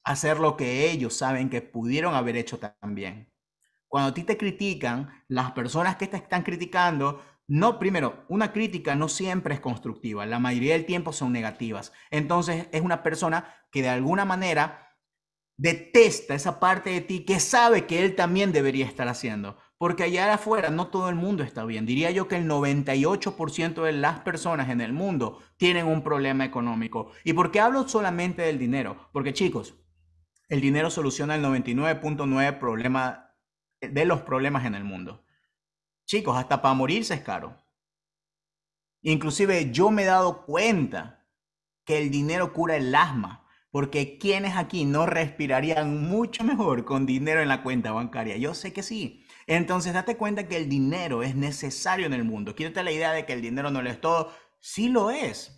hacer lo que ellos saben que pudieron haber hecho también. Cuando a ti te critican, las personas que te están criticando, no, primero, una crítica no siempre es constructiva, la mayoría del tiempo son negativas. Entonces es una persona que de alguna manera detesta esa parte de ti que sabe que él también debería estar haciendo. Porque allá afuera no todo el mundo está bien. Diría yo que el 98% de las personas en el mundo tienen un problema económico. ¿Y por qué hablo solamente del dinero? Porque chicos, el dinero soluciona el 99.9 problema eh, de los problemas en el mundo. Chicos, hasta para morirse es caro. Inclusive yo me he dado cuenta que el dinero cura el asma, porque quienes aquí no respirarían mucho mejor con dinero en la cuenta bancaria? Yo sé que sí. Entonces date cuenta que el dinero es necesario en el mundo. Quítate la idea de que el dinero no lo es todo. Sí lo es,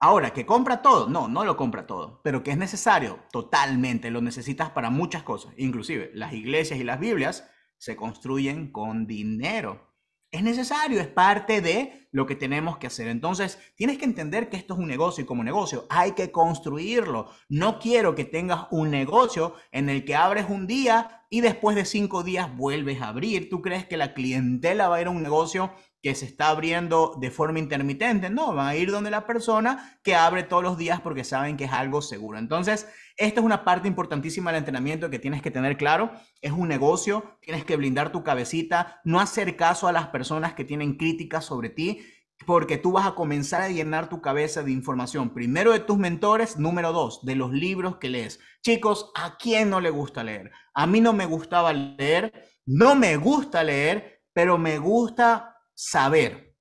Ahora, que compra todo, no, no lo compra todo, pero que es necesario, totalmente, lo necesitas para muchas cosas, inclusive las iglesias y las Biblias se construyen con dinero. Es necesario, es parte de lo que tenemos que hacer. Entonces, tienes que entender que esto es un negocio y como negocio hay que construirlo. No quiero que tengas un negocio en el que abres un día y después de cinco días vuelves a abrir. ¿Tú crees que la clientela va a ir a un negocio que se está abriendo de forma intermitente, no, van a ir donde la persona que abre todos los días porque saben que es algo seguro. Entonces, esta es una parte importantísima del entrenamiento que tienes que tener claro, es un negocio, tienes que blindar tu cabecita, no hacer caso a las personas que tienen críticas sobre ti, porque tú vas a comenzar a llenar tu cabeza de información, primero de tus mentores, número dos, de los libros que lees. Chicos, ¿a quién no le gusta leer? A mí no me gustaba leer, no me gusta leer, pero me gusta saber.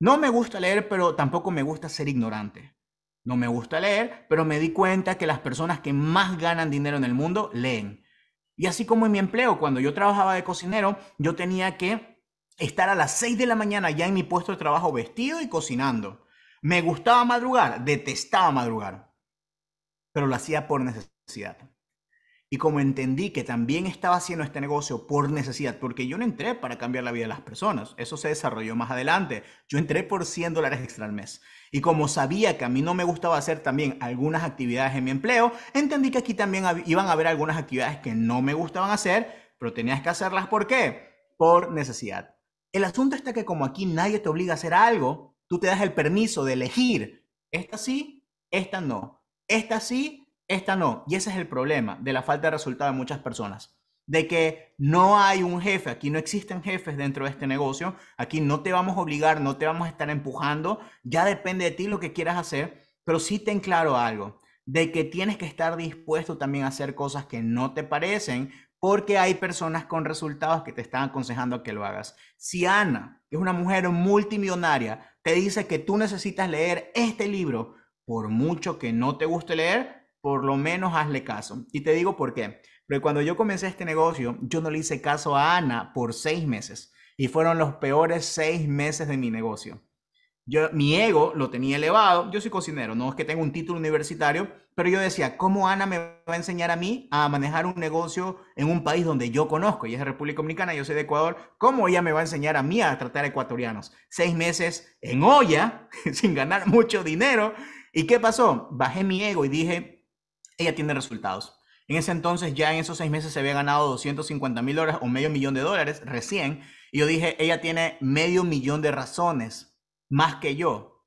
No me gusta leer, pero tampoco me gusta ser ignorante. No me gusta leer, pero me di cuenta que las personas que más ganan dinero en el mundo leen. Y así como en mi empleo, cuando yo trabajaba de cocinero, yo tenía que estar a las 6 de la mañana ya en mi puesto de trabajo vestido y cocinando. Me gustaba madrugar, detestaba madrugar, pero lo hacía por necesidad. Y como entendí que también estaba haciendo este negocio por necesidad, porque yo no entré para cambiar la vida de las personas, eso se desarrolló más adelante, yo entré por 100 dólares extra al mes. Y como sabía que a mí no me gustaba hacer también algunas actividades en mi empleo, entendí que aquí también iban a haber algunas actividades que no me gustaban hacer, pero tenías que hacerlas ¿por qué? Por necesidad. El asunto está que como aquí nadie te obliga a hacer algo, tú te das el permiso de elegir, esta sí, esta no, esta sí, esta no. Y ese es el problema de la falta de resultado de muchas personas. De que no hay un jefe, aquí no existen jefes dentro de este negocio, aquí no te vamos a obligar, no te vamos a estar empujando, ya depende de ti lo que quieras hacer, pero sí ten claro algo, de que tienes que estar dispuesto también a hacer cosas que no te parecen, porque hay personas con resultados que te están aconsejando que lo hagas. Si Ana, que es una mujer multimillonaria, te dice que tú necesitas leer este libro, por mucho que no te guste leer, por lo menos hazle caso. Y te digo por qué. Porque cuando yo comencé este negocio, yo no le hice caso a Ana por seis meses. Y fueron los peores seis meses de mi negocio. Yo, mi ego lo tenía elevado. Yo soy cocinero, no es que tenga un título universitario, pero yo decía, ¿cómo Ana me va a enseñar a mí a manejar un negocio en un país donde yo conozco? Y es República Dominicana, yo soy de Ecuador. ¿Cómo ella me va a enseñar a mí a tratar ecuatorianos? Seis meses en olla, <laughs> sin ganar mucho dinero. ¿Y qué pasó? Bajé mi ego y dije, ella tiene resultados. En ese entonces, ya en esos seis meses se había ganado 250 mil dólares o medio millón de dólares recién. Y yo dije, ella tiene medio millón de razones más que yo.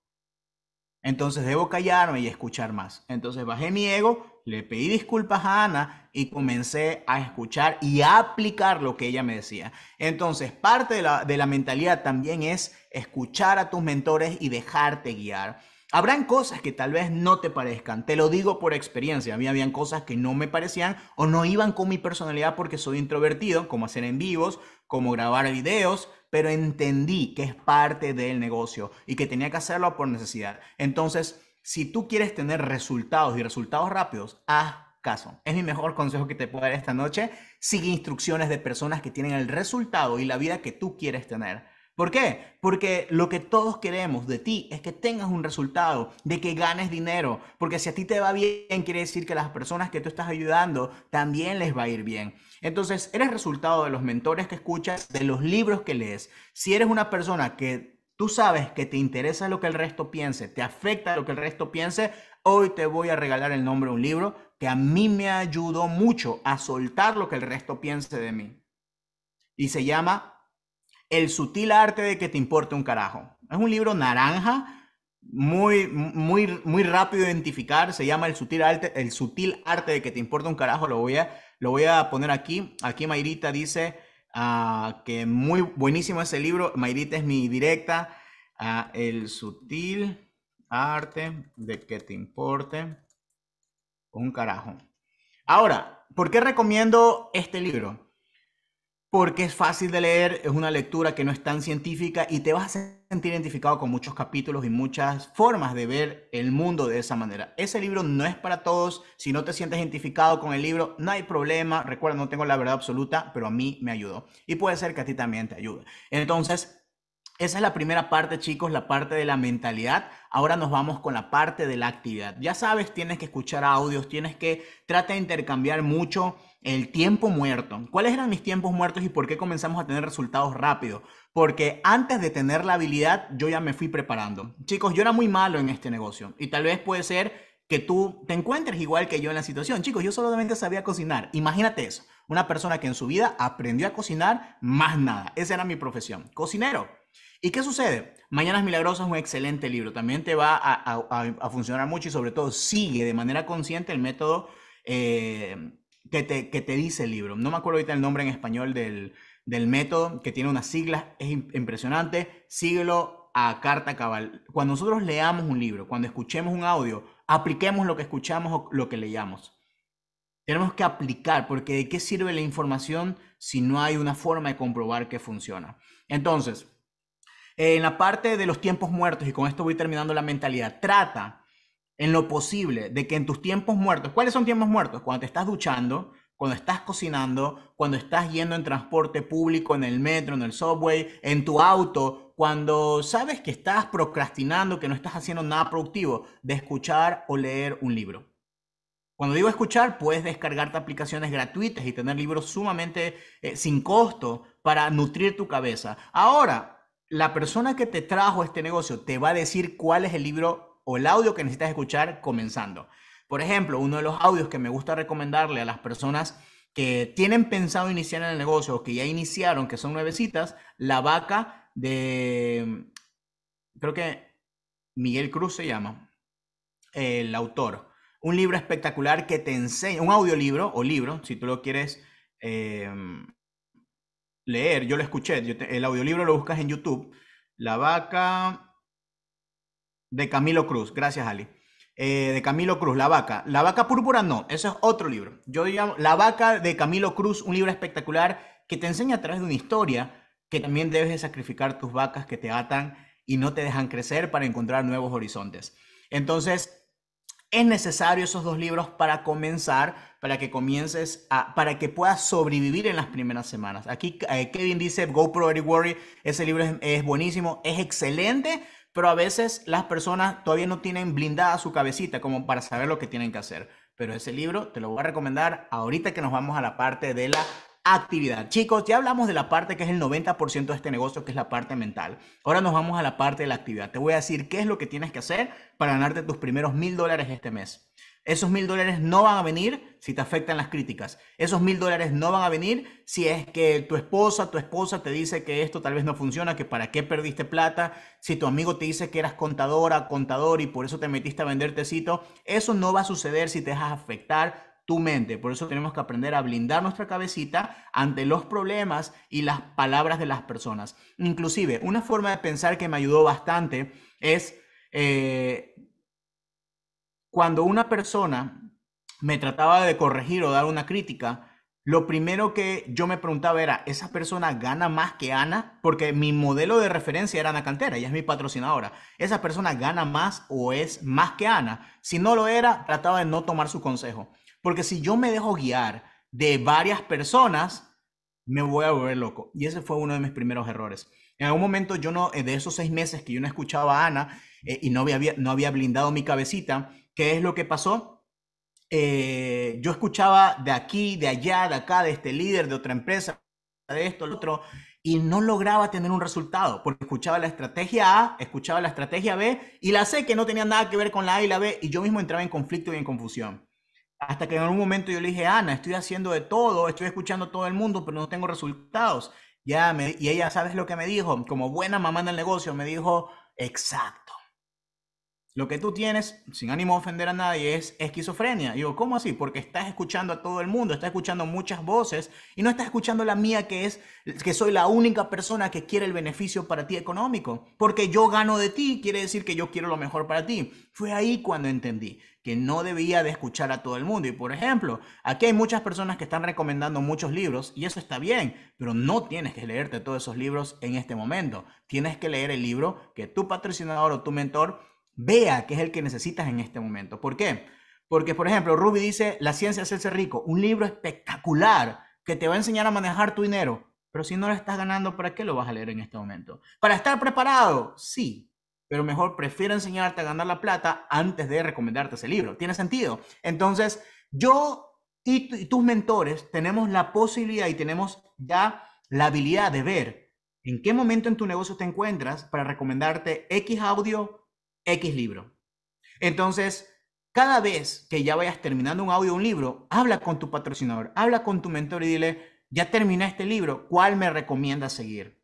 Entonces debo callarme y escuchar más. Entonces bajé mi ego, le pedí disculpas a Ana y comencé a escuchar y a aplicar lo que ella me decía. Entonces, parte de la, de la mentalidad también es escuchar a tus mentores y dejarte guiar. Habrán cosas que tal vez no te parezcan, te lo digo por experiencia, a mí habían cosas que no me parecían o no iban con mi personalidad porque soy introvertido, como hacer en vivos, como grabar videos, pero entendí que es parte del negocio y que tenía que hacerlo por necesidad. Entonces, si tú quieres tener resultados y resultados rápidos, haz caso. Es mi mejor consejo que te puedo dar esta noche. Sigue instrucciones de personas que tienen el resultado y la vida que tú quieres tener. ¿Por qué? Porque lo que todos queremos de ti es que tengas un resultado, de que ganes dinero, porque si a ti te va bien, quiere decir que las personas que tú estás ayudando también les va a ir bien. Entonces, eres resultado de los mentores que escuchas, de los libros que lees. Si eres una persona que tú sabes que te interesa lo que el resto piense, te afecta lo que el resto piense, hoy te voy a regalar el nombre de un libro que a mí me ayudó mucho a soltar lo que el resto piense de mí. Y se llama el sutil arte de que te importe un carajo. Es un libro naranja, muy, muy, muy rápido de identificar. Se llama el sutil, arte, el sutil arte de que te importa un carajo. Lo voy a, lo voy a poner aquí. Aquí Mayrita dice ah, que muy buenísimo ese libro. Mayrita es mi directa. a ah, el sutil arte de que te importe un carajo. Ahora, ¿por qué recomiendo este libro? porque es fácil de leer, es una lectura que no es tan científica y te vas a sentir identificado con muchos capítulos y muchas formas de ver el mundo de esa manera. Ese libro no es para todos, si no te sientes identificado con el libro, no hay problema, recuerda, no tengo la verdad absoluta, pero a mí me ayudó y puede ser que a ti también te ayude. Entonces, esa es la primera parte, chicos, la parte de la mentalidad. Ahora nos vamos con la parte de la actividad. Ya sabes, tienes que escuchar audios, tienes que tratar de intercambiar mucho el tiempo muerto. ¿Cuáles eran mis tiempos muertos y por qué comenzamos a tener resultados rápidos? Porque antes de tener la habilidad, yo ya me fui preparando. Chicos, yo era muy malo en este negocio y tal vez puede ser que tú te encuentres igual que yo en la situación. Chicos, yo solamente sabía cocinar. Imagínate eso. Una persona que en su vida aprendió a cocinar más nada. Esa era mi profesión. Cocinero. ¿Y qué sucede? Mañanas Milagrosas es un excelente libro, también te va a, funcionar mucho y sobre todo sigue de manera consciente el método eh, que, te, dice el libro. No me acuerdo ahorita el nombre en español del, del método, que tiene unas siglas, es impresionante, síguelo a carta cabal. Cuando nosotros leamos un libro, cuando escuchemos un audio, apliquemos lo que escuchamos o lo que leíamos. Tenemos que aplicar, porque ¿de qué sirve la información si no hay una forma de comprobar que funciona? Entonces, en la parte de los tiempos muertos, y con esto voy terminando la mentalidad, trata en lo posible de que en tus tiempos muertos, ¿cuáles son tiempos muertos? Cuando te estás duchando, cuando estás cocinando, cuando estás yendo en transporte público, en el metro, en el subway, en tu auto, cuando sabes que estás procrastinando, que no estás haciendo nada productivo, de escuchar o leer un libro. Cuando digo escuchar, puedes descargarte aplicaciones gratuitas y tener libros sumamente eh, sin costo para nutrir tu cabeza. Ahora, la persona que te trajo este negocio te va a decir cuál es el libro o el audio que necesitas escuchar comenzando. Por ejemplo, uno de los audios que me gusta recomendarle a las personas que tienen pensado iniciar en el negocio o que ya iniciaron, que son nuevecitas, La Vaca de, creo que Miguel Cruz se llama, el autor. Un libro espectacular que te enseña, un audiolibro o libro, si tú lo quieres eh, leer, yo lo escuché, el audiolibro lo buscas en YouTube, La vaca de Camilo Cruz, gracias Ali, eh, de Camilo Cruz, La vaca, La vaca púrpura no, eso es otro libro, yo digo La vaca de Camilo Cruz, un libro espectacular que te enseña a través de una historia que también debes de sacrificar tus vacas que te atan y no te dejan crecer para encontrar nuevos horizontes. Entonces, es necesario esos dos libros para comenzar, para que comiences a, para que puedas sobrevivir en las primeras semanas. Aquí eh, Kevin dice, GoPro, Pro Worry, ese libro es buenísimo, es excelente, pero a veces las personas todavía no tienen blindada su cabecita como para saber lo que tienen que hacer. Pero ese libro te lo voy a recomendar ahorita que nos vamos a la parte de la actividad. Chicos, ya hablamos de la parte que es el 90% de este negocio, que es la parte mental. Ahora nos vamos a la parte de la actividad. Te voy a decir qué es lo que tienes que hacer para ganarte tus primeros mil dólares este mes. Esos mil dólares no van a venir si te afectan las críticas. Esos mil dólares no van a venir si es que tu esposa, tu esposa te dice que esto tal vez no funciona, que para qué perdiste plata, si tu amigo te dice que eras contadora, contador y por eso te metiste a vender tecito. Eso no va a suceder si te dejas afectar tu mente. Por eso tenemos que aprender a blindar nuestra cabecita ante los problemas y las palabras de las personas. Inclusive, una forma de pensar que me ayudó bastante es eh, cuando una persona me trataba de corregir o dar una crítica, lo primero que yo me preguntaba era, ¿esa persona gana más que Ana? Porque mi modelo de referencia era Ana Cantera, ella es mi patrocinadora. ¿Esa persona gana más o es más que Ana? Si no lo era, trataba de no tomar su consejo. Porque si yo me dejo guiar de varias personas, me voy a volver loco. Y ese fue uno de mis primeros errores. En algún momento yo no, eh, de esos seis meses que yo no escuchaba a Ana eh, y no había, no había blindado mi cabecita, ¿qué es lo que pasó? Eh, yo escuchaba de aquí, de allá, de acá, de este líder, de otra empresa, de esto, lo otro, y no lograba tener un resultado, porque escuchaba la estrategia A, escuchaba la estrategia B, y la C que no tenía nada que ver con la A y la B, y yo mismo entraba en conflicto y en confusión. Hasta que en un momento yo le dije, Ana, estoy haciendo de todo, estoy escuchando a todo el mundo, pero no tengo resultados. Ya y ella, ¿sabes lo que me dijo? Como buena mamá del negocio, me dijo, exacto. Lo que tú tienes, sin ánimo de ofender a nadie, es esquizofrenia. digo, ¿cómo así? Porque estás escuchando a todo el mundo, estás escuchando muchas voces y no estás escuchando la mía que es que soy la única persona que quiere el beneficio para ti económico. Porque yo gano de ti, quiere decir que yo quiero lo mejor para ti. Fue ahí cuando entendí que no debía de escuchar a todo el mundo. Y por ejemplo, aquí hay muchas personas que están recomendando muchos libros y eso está bien, pero no tienes que leerte todos esos libros en este momento. Tienes que leer el libro que tu patrocinador o tu mentor vea que es el que necesitas en este momento. ¿Por qué? Porque, por ejemplo, Ruby dice, La ciencia es hacerse rico, un libro espectacular que te va a enseñar a manejar tu dinero, pero si no lo estás ganando, ¿para qué lo vas a leer en este momento? ¿Para estar preparado? Sí, pero mejor prefiero enseñarte a ganar la plata antes de recomendarte ese libro. ¿Tiene sentido? Entonces, yo y, tus mentores tenemos la posibilidad y tenemos ya la habilidad de ver en qué momento en tu negocio te encuentras para recomendarte X audio, X libro. Entonces, cada vez que ya vayas terminando un audio o un libro, habla con tu patrocinador, habla con tu mentor y dile, ya terminé este libro, ¿cuál me recomienda seguir?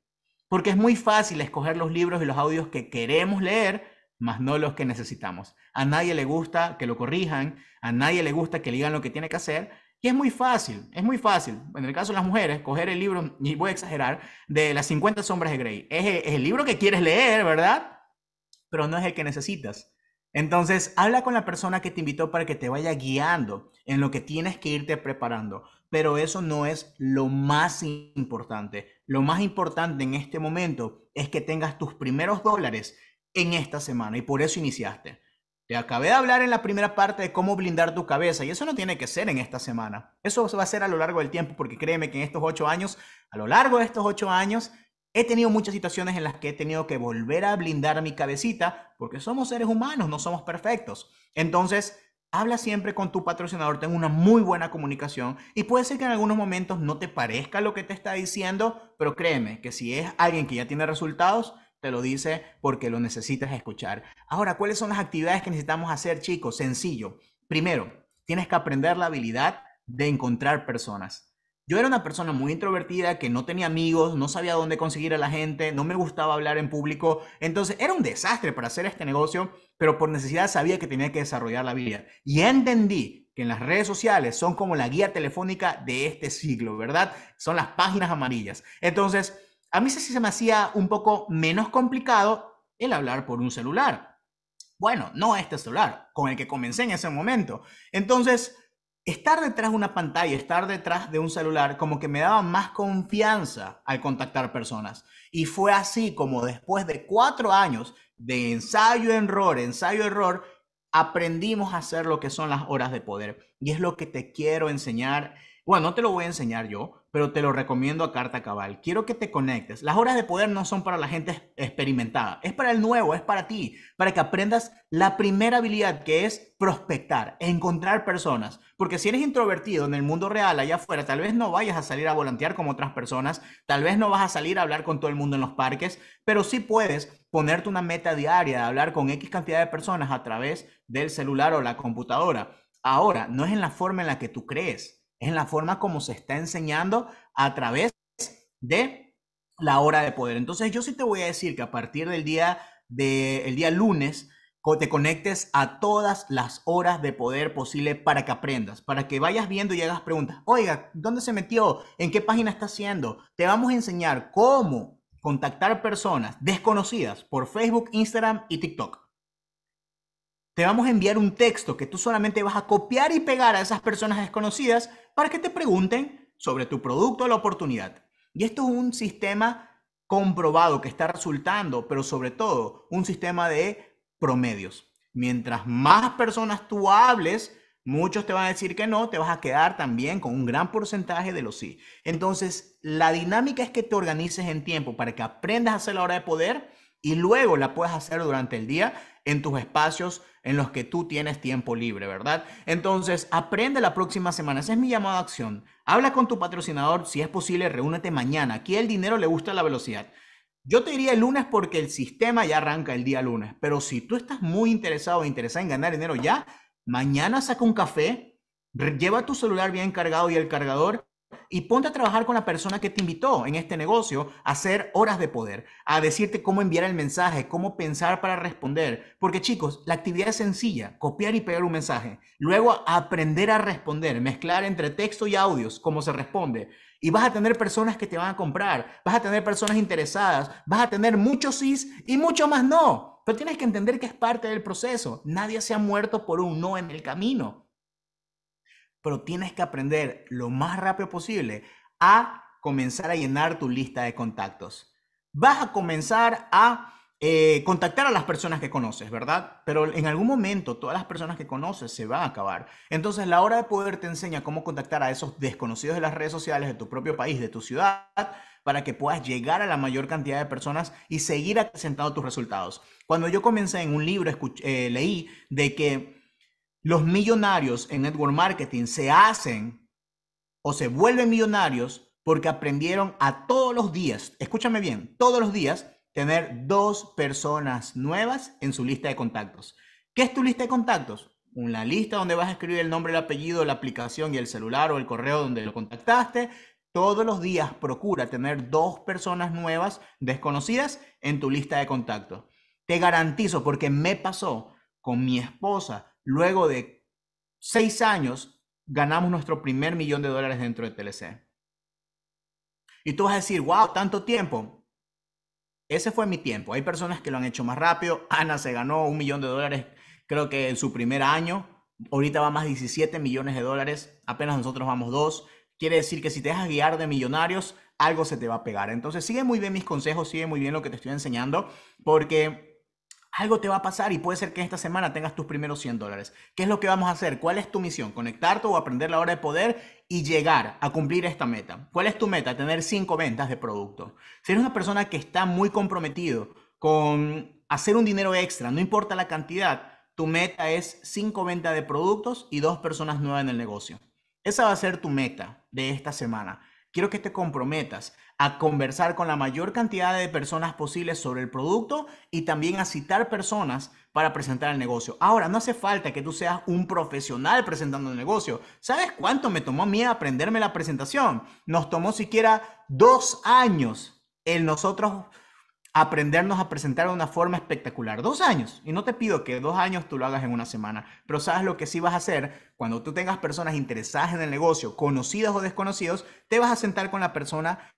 Porque es muy fácil escoger los libros y los audios que queremos leer, más no los que necesitamos. A nadie le gusta que lo corrijan, a nadie le gusta que le digan lo que tiene que hacer, y es muy fácil, es muy fácil. En el caso de las mujeres, coger el libro, y voy a exagerar, de las 50 sombras de Grey. Es, eh, es el libro que quieres leer, ¿verdad? Pero no es el que necesitas. Entonces, habla con la persona que te invitó para que te vaya guiando en lo que tienes que irte preparando pero eso no es lo más importante. Lo más importante en este momento es que tengas tus primeros dólares en esta semana y por eso iniciaste. Te acabé de hablar en la primera parte de cómo blindar tu cabeza y eso no tiene que ser en esta semana. Eso se va a ser a lo largo del tiempo porque créeme que en estos ocho años, a lo largo de estos ocho años, he tenido muchas situaciones en las que he tenido que volver a blindar mi cabecita porque somos seres humanos, no somos perfectos. Entonces, Habla siempre con tu patrocinador, ten una muy buena comunicación y puede ser que en algunos momentos no te parezca lo que te está diciendo, pero créeme que si es alguien que ya tiene resultados, te lo dice porque lo necesitas escuchar. Ahora, ¿cuáles son las actividades que necesitamos hacer, chicos? Sencillo. Primero, tienes que aprender la habilidad de encontrar personas yo era una persona muy introvertida que no tenía amigos, no sabía dónde conseguir a la gente, no me gustaba hablar en público. Entonces era un desastre para hacer este negocio, pero por necesidad sabía que tenía que desarrollar la vida. Y entendí que en las redes sociales son como la guía telefónica de este siglo, ¿verdad? Son las páginas amarillas. Entonces, a mí sí se me hacía un poco menos complicado el hablar por un celular. Bueno, no este celular, con el que comencé en ese momento. Entonces, estar detrás de una pantalla, estar detrás de un celular, como que me daba más confianza al contactar personas. Y fue así como después de cuatro años de ensayo-error, ensayo-error, aprendimos a hacer lo que son las horas de poder. Y es lo que te quiero enseñar bueno, no te lo voy a enseñar yo, pero te lo recomiendo a carta cabal. Quiero que te conectes. Las horas de poder no son para la gente experimentada, es para el nuevo, es para ti, para que aprendas la primera habilidad que es prospectar, encontrar personas. Porque si eres introvertido en el mundo real, allá afuera, tal vez no vayas a salir a volantear como otras personas, tal vez no vas a salir a hablar con todo el mundo en los parques, pero sí puedes ponerte una meta diaria de hablar con X cantidad de personas a través del celular o la computadora. Ahora, no es en la forma en la que tú crees en la forma como se está enseñando a través de la hora de poder. Entonces yo sí te voy a decir que a partir del día, de, el día lunes te conectes a todas las horas de poder posible para que aprendas, para que vayas viendo y hagas preguntas. Oiga, ¿dónde se metió? ¿En qué página está haciendo? Te vamos a enseñar cómo contactar personas desconocidas por Facebook, Instagram y TikTok. Te vamos a enviar un texto que tú solamente vas a copiar y pegar a esas personas desconocidas para que te pregunten sobre tu producto o la oportunidad. Y esto es un sistema comprobado que está resultando, pero sobre todo un sistema de promedios. Mientras más personas tú hables, muchos te van a decir que no, te vas a quedar también con un gran porcentaje de los sí. Entonces, la dinámica es que te organices en tiempo para que aprendas a hacer la hora de poder y luego la puedes hacer durante el día en tus espacios en los que tú tienes tiempo libre, ¿verdad? Entonces, aprende la próxima semana. Ese es mi llamado a acción. Habla con tu patrocinador, si es posible, reúnete mañana. Aquí el dinero le gusta la velocidad. Yo te diría el lunes porque el sistema ya arranca el día lunes, pero si tú estás muy interesado o e interesado en ganar dinero ya, mañana saca un café, lleva tu celular bien cargado y el cargador y ponte a trabajar con la persona que te invitó en este negocio a hacer horas de poder, a decirte cómo enviar el mensaje, cómo pensar para responder. Porque chicos, la actividad es sencilla, copiar y pegar un mensaje. Luego aprender a responder, mezclar entre texto y audios cómo se responde. Y vas a tener personas que te van a comprar, vas a tener personas interesadas, vas a tener muchos sís y mucho más no. Pero tienes que entender que es parte del proceso. Nadie se ha muerto por un no en el camino pero tienes que aprender lo más rápido posible a comenzar a llenar tu lista de contactos. Vas a comenzar a eh, contactar a las personas que conoces, ¿verdad? Pero en algún momento todas las personas que conoces se van a acabar. Entonces la hora de poder te enseña cómo contactar a esos desconocidos de las redes sociales de tu propio país, de tu ciudad, para que puedas llegar a la mayor cantidad de personas y seguir acrecentando tus resultados. Cuando yo comencé en un libro, eh, leí de que los millonarios en network marketing se hacen o se vuelven millonarios porque aprendieron a todos los días, escúchame bien, todos los días tener dos personas nuevas en su lista de contactos. ¿Qué es tu lista de contactos? Una lista donde vas a escribir el nombre, el apellido, la aplicación y el celular o el correo donde lo contactaste. Todos los días procura tener dos personas nuevas, desconocidas, en tu lista de contactos. Te garantizo, porque me pasó con mi esposa, Luego de seis años, ganamos nuestro primer millón de dólares dentro de TLC. Y tú vas a decir, wow, tanto tiempo. Ese fue mi tiempo. Hay personas que lo han hecho más rápido. <laughs> Ana se ganó un millón de dólares, creo que en su primer año. Ahorita va más 17 millones de dólares. Apenas nosotros vamos dos. Quiere decir que si te dejas guiar de millonarios, algo se te va a pegar. Entonces sigue muy bien mis consejos, sigue muy bien lo que te estoy enseñando, porque algo te va a pasar y puede ser que esta semana tengas tus primeros 100 dólares. ¿Qué es lo que vamos a hacer? ¿Cuál es tu misión? ¿Conectarte o aprender la hora de poder y llegar a cumplir esta meta? ¿Cuál es tu meta? Tener 5 ventas de producto. Si eres una persona que está muy comprometido con hacer un dinero extra, no importa la cantidad, tu meta es 5 ventas de productos y dos personas nuevas en el negocio. Esa va a ser tu meta de esta semana. Quiero que te comprometas a conversar con la mayor cantidad de personas posibles sobre el producto y también a citar personas para presentar el negocio. Ahora, no hace falta que tú seas un profesional presentando el negocio. ¿Sabes cuánto me tomó a mí aprenderme la presentación? Nos tomó siquiera dos años en nosotros aprendernos a presentar de una forma espectacular. Dos años. Y no te pido que dos años tú lo hagas en una semana, pero sabes lo que sí vas a hacer cuando tú tengas personas interesadas en el negocio, conocidas o desconocidos, te vas a sentar con la persona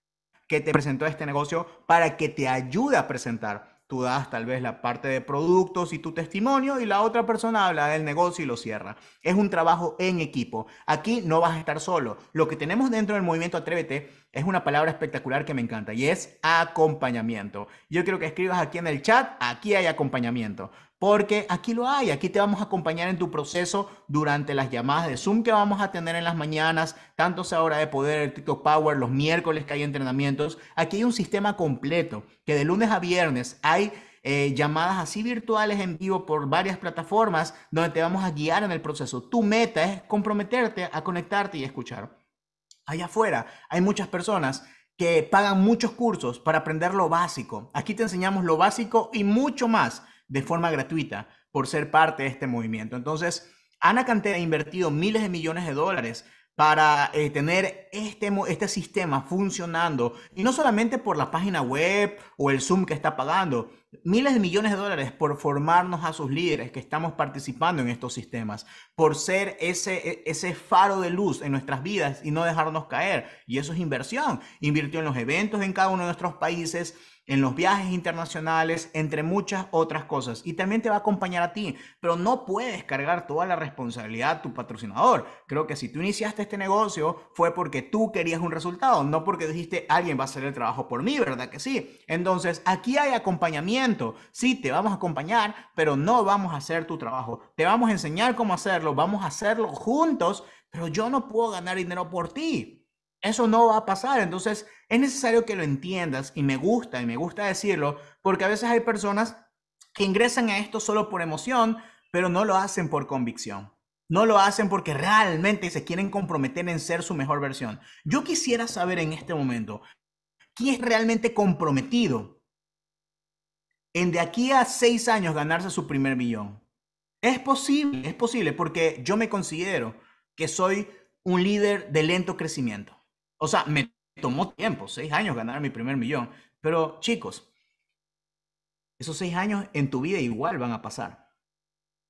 que te presentó este negocio para que te ayude a presentar. Tú das tal vez la parte de productos y tu testimonio y la otra persona habla del negocio y lo cierra. Es un trabajo en equipo. Aquí no vas a estar solo. Lo que tenemos dentro del movimiento Atrévete es una palabra espectacular que me encanta y es acompañamiento. Yo quiero que escribas aquí en el chat, aquí hay acompañamiento porque aquí lo hay, aquí te vamos a acompañar en tu proceso durante las llamadas de Zoom que vamos a tener en las mañanas, tanto sea hora de poder, el TikTok Power, los miércoles que hay entrenamientos. Aquí hay un sistema completo que de lunes a viernes hay eh, llamadas así virtuales en vivo por varias plataformas donde te vamos a guiar en el proceso. Tu meta es comprometerte a conectarte y escuchar. Allá afuera hay muchas personas que pagan muchos cursos para aprender lo básico. Aquí te enseñamos lo básico y mucho más de forma gratuita por ser parte de este movimiento. Entonces, Ana Cantera ha invertido miles de millones de dólares para eh, tener este, este sistema funcionando, y no solamente por la página web o el Zoom que está pagando, miles de millones de dólares por formarnos a sus líderes que estamos participando en estos sistemas, por ser ese, e, ese faro de luz en nuestras vidas y no dejarnos caer. Y eso es inversión. Invirtió en los eventos en cada uno de nuestros países, en los viajes internacionales, entre muchas otras cosas. Y también te va a acompañar a ti, pero no puedes cargar toda la responsabilidad a tu patrocinador. Creo que si tú iniciaste este negocio fue porque tú querías un resultado, no porque dijiste alguien va a hacer el trabajo por mí, ¿verdad que sí? Entonces, aquí hay acompañamiento. Sí, te vamos a acompañar, pero no vamos a hacer tu trabajo. Te vamos a enseñar cómo hacerlo, vamos a hacerlo juntos, pero yo no puedo ganar dinero por ti. Eso no va a pasar. Entonces, es necesario que lo entiendas y me gusta y me gusta decirlo, porque a veces hay personas que ingresan a esto solo por emoción, pero no lo hacen por convicción. No lo hacen porque realmente se quieren comprometer en ser su mejor versión. Yo quisiera saber en este momento, ¿quién es realmente comprometido en de aquí a seis años ganarse su primer millón? Es posible, es posible, porque yo me considero que soy un líder de lento crecimiento. O sea, me tomó tiempo, seis años ganar mi primer millón. Pero chicos, esos seis años en tu vida igual van a pasar.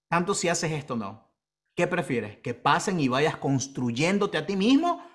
Tanto si haces esto o no. ¿Qué prefieres? ¿Que pasen y vayas construyéndote a ti mismo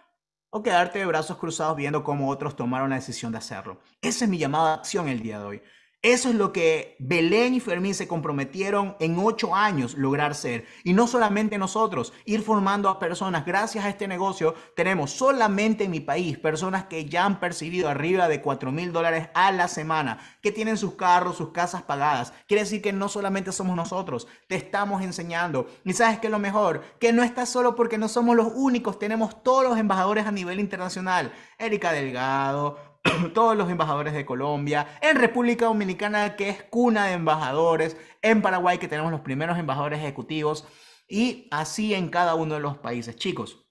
o quedarte de brazos cruzados viendo cómo otros tomaron la decisión de hacerlo? Esa es mi llamada a acción el día de hoy. Eso es lo que Belén y Fermín se comprometieron en ocho años lograr ser. Y no solamente nosotros, ir formando a personas. Gracias a este negocio tenemos solamente en mi país personas que ya han percibido arriba de 4 mil dólares a la semana, que tienen sus carros, sus casas pagadas. Quiere decir que no solamente somos nosotros, te estamos enseñando. Y sabes que lo mejor, que no estás solo porque no somos los únicos, tenemos todos los embajadores a nivel internacional. Erika Delgado, <clears throat> todos los embajadores de Colombia, en República Dominicana, que es cuna de embajadores, en Paraguay, que tenemos los primeros embajadores ejecutivos, y así en cada uno de los países. Chicos,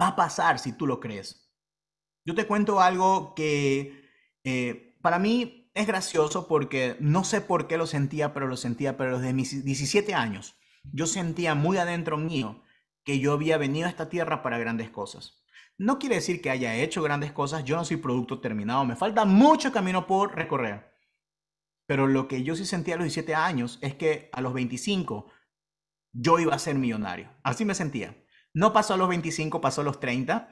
va a pasar si tú lo crees. Yo te cuento algo que eh, para mí es gracioso porque no sé por qué lo sentía, pero lo sentía, pero desde mis 17 años, yo sentía muy adentro mío que yo había venido a esta tierra para grandes cosas. No quiere decir que haya hecho grandes cosas, yo no soy producto terminado, me falta mucho camino por recorrer. Pero lo que yo sí sentía a los 17 años es que a los 25 yo iba a ser millonario. Así me sentía. No pasó a los 25, pasó a los 30,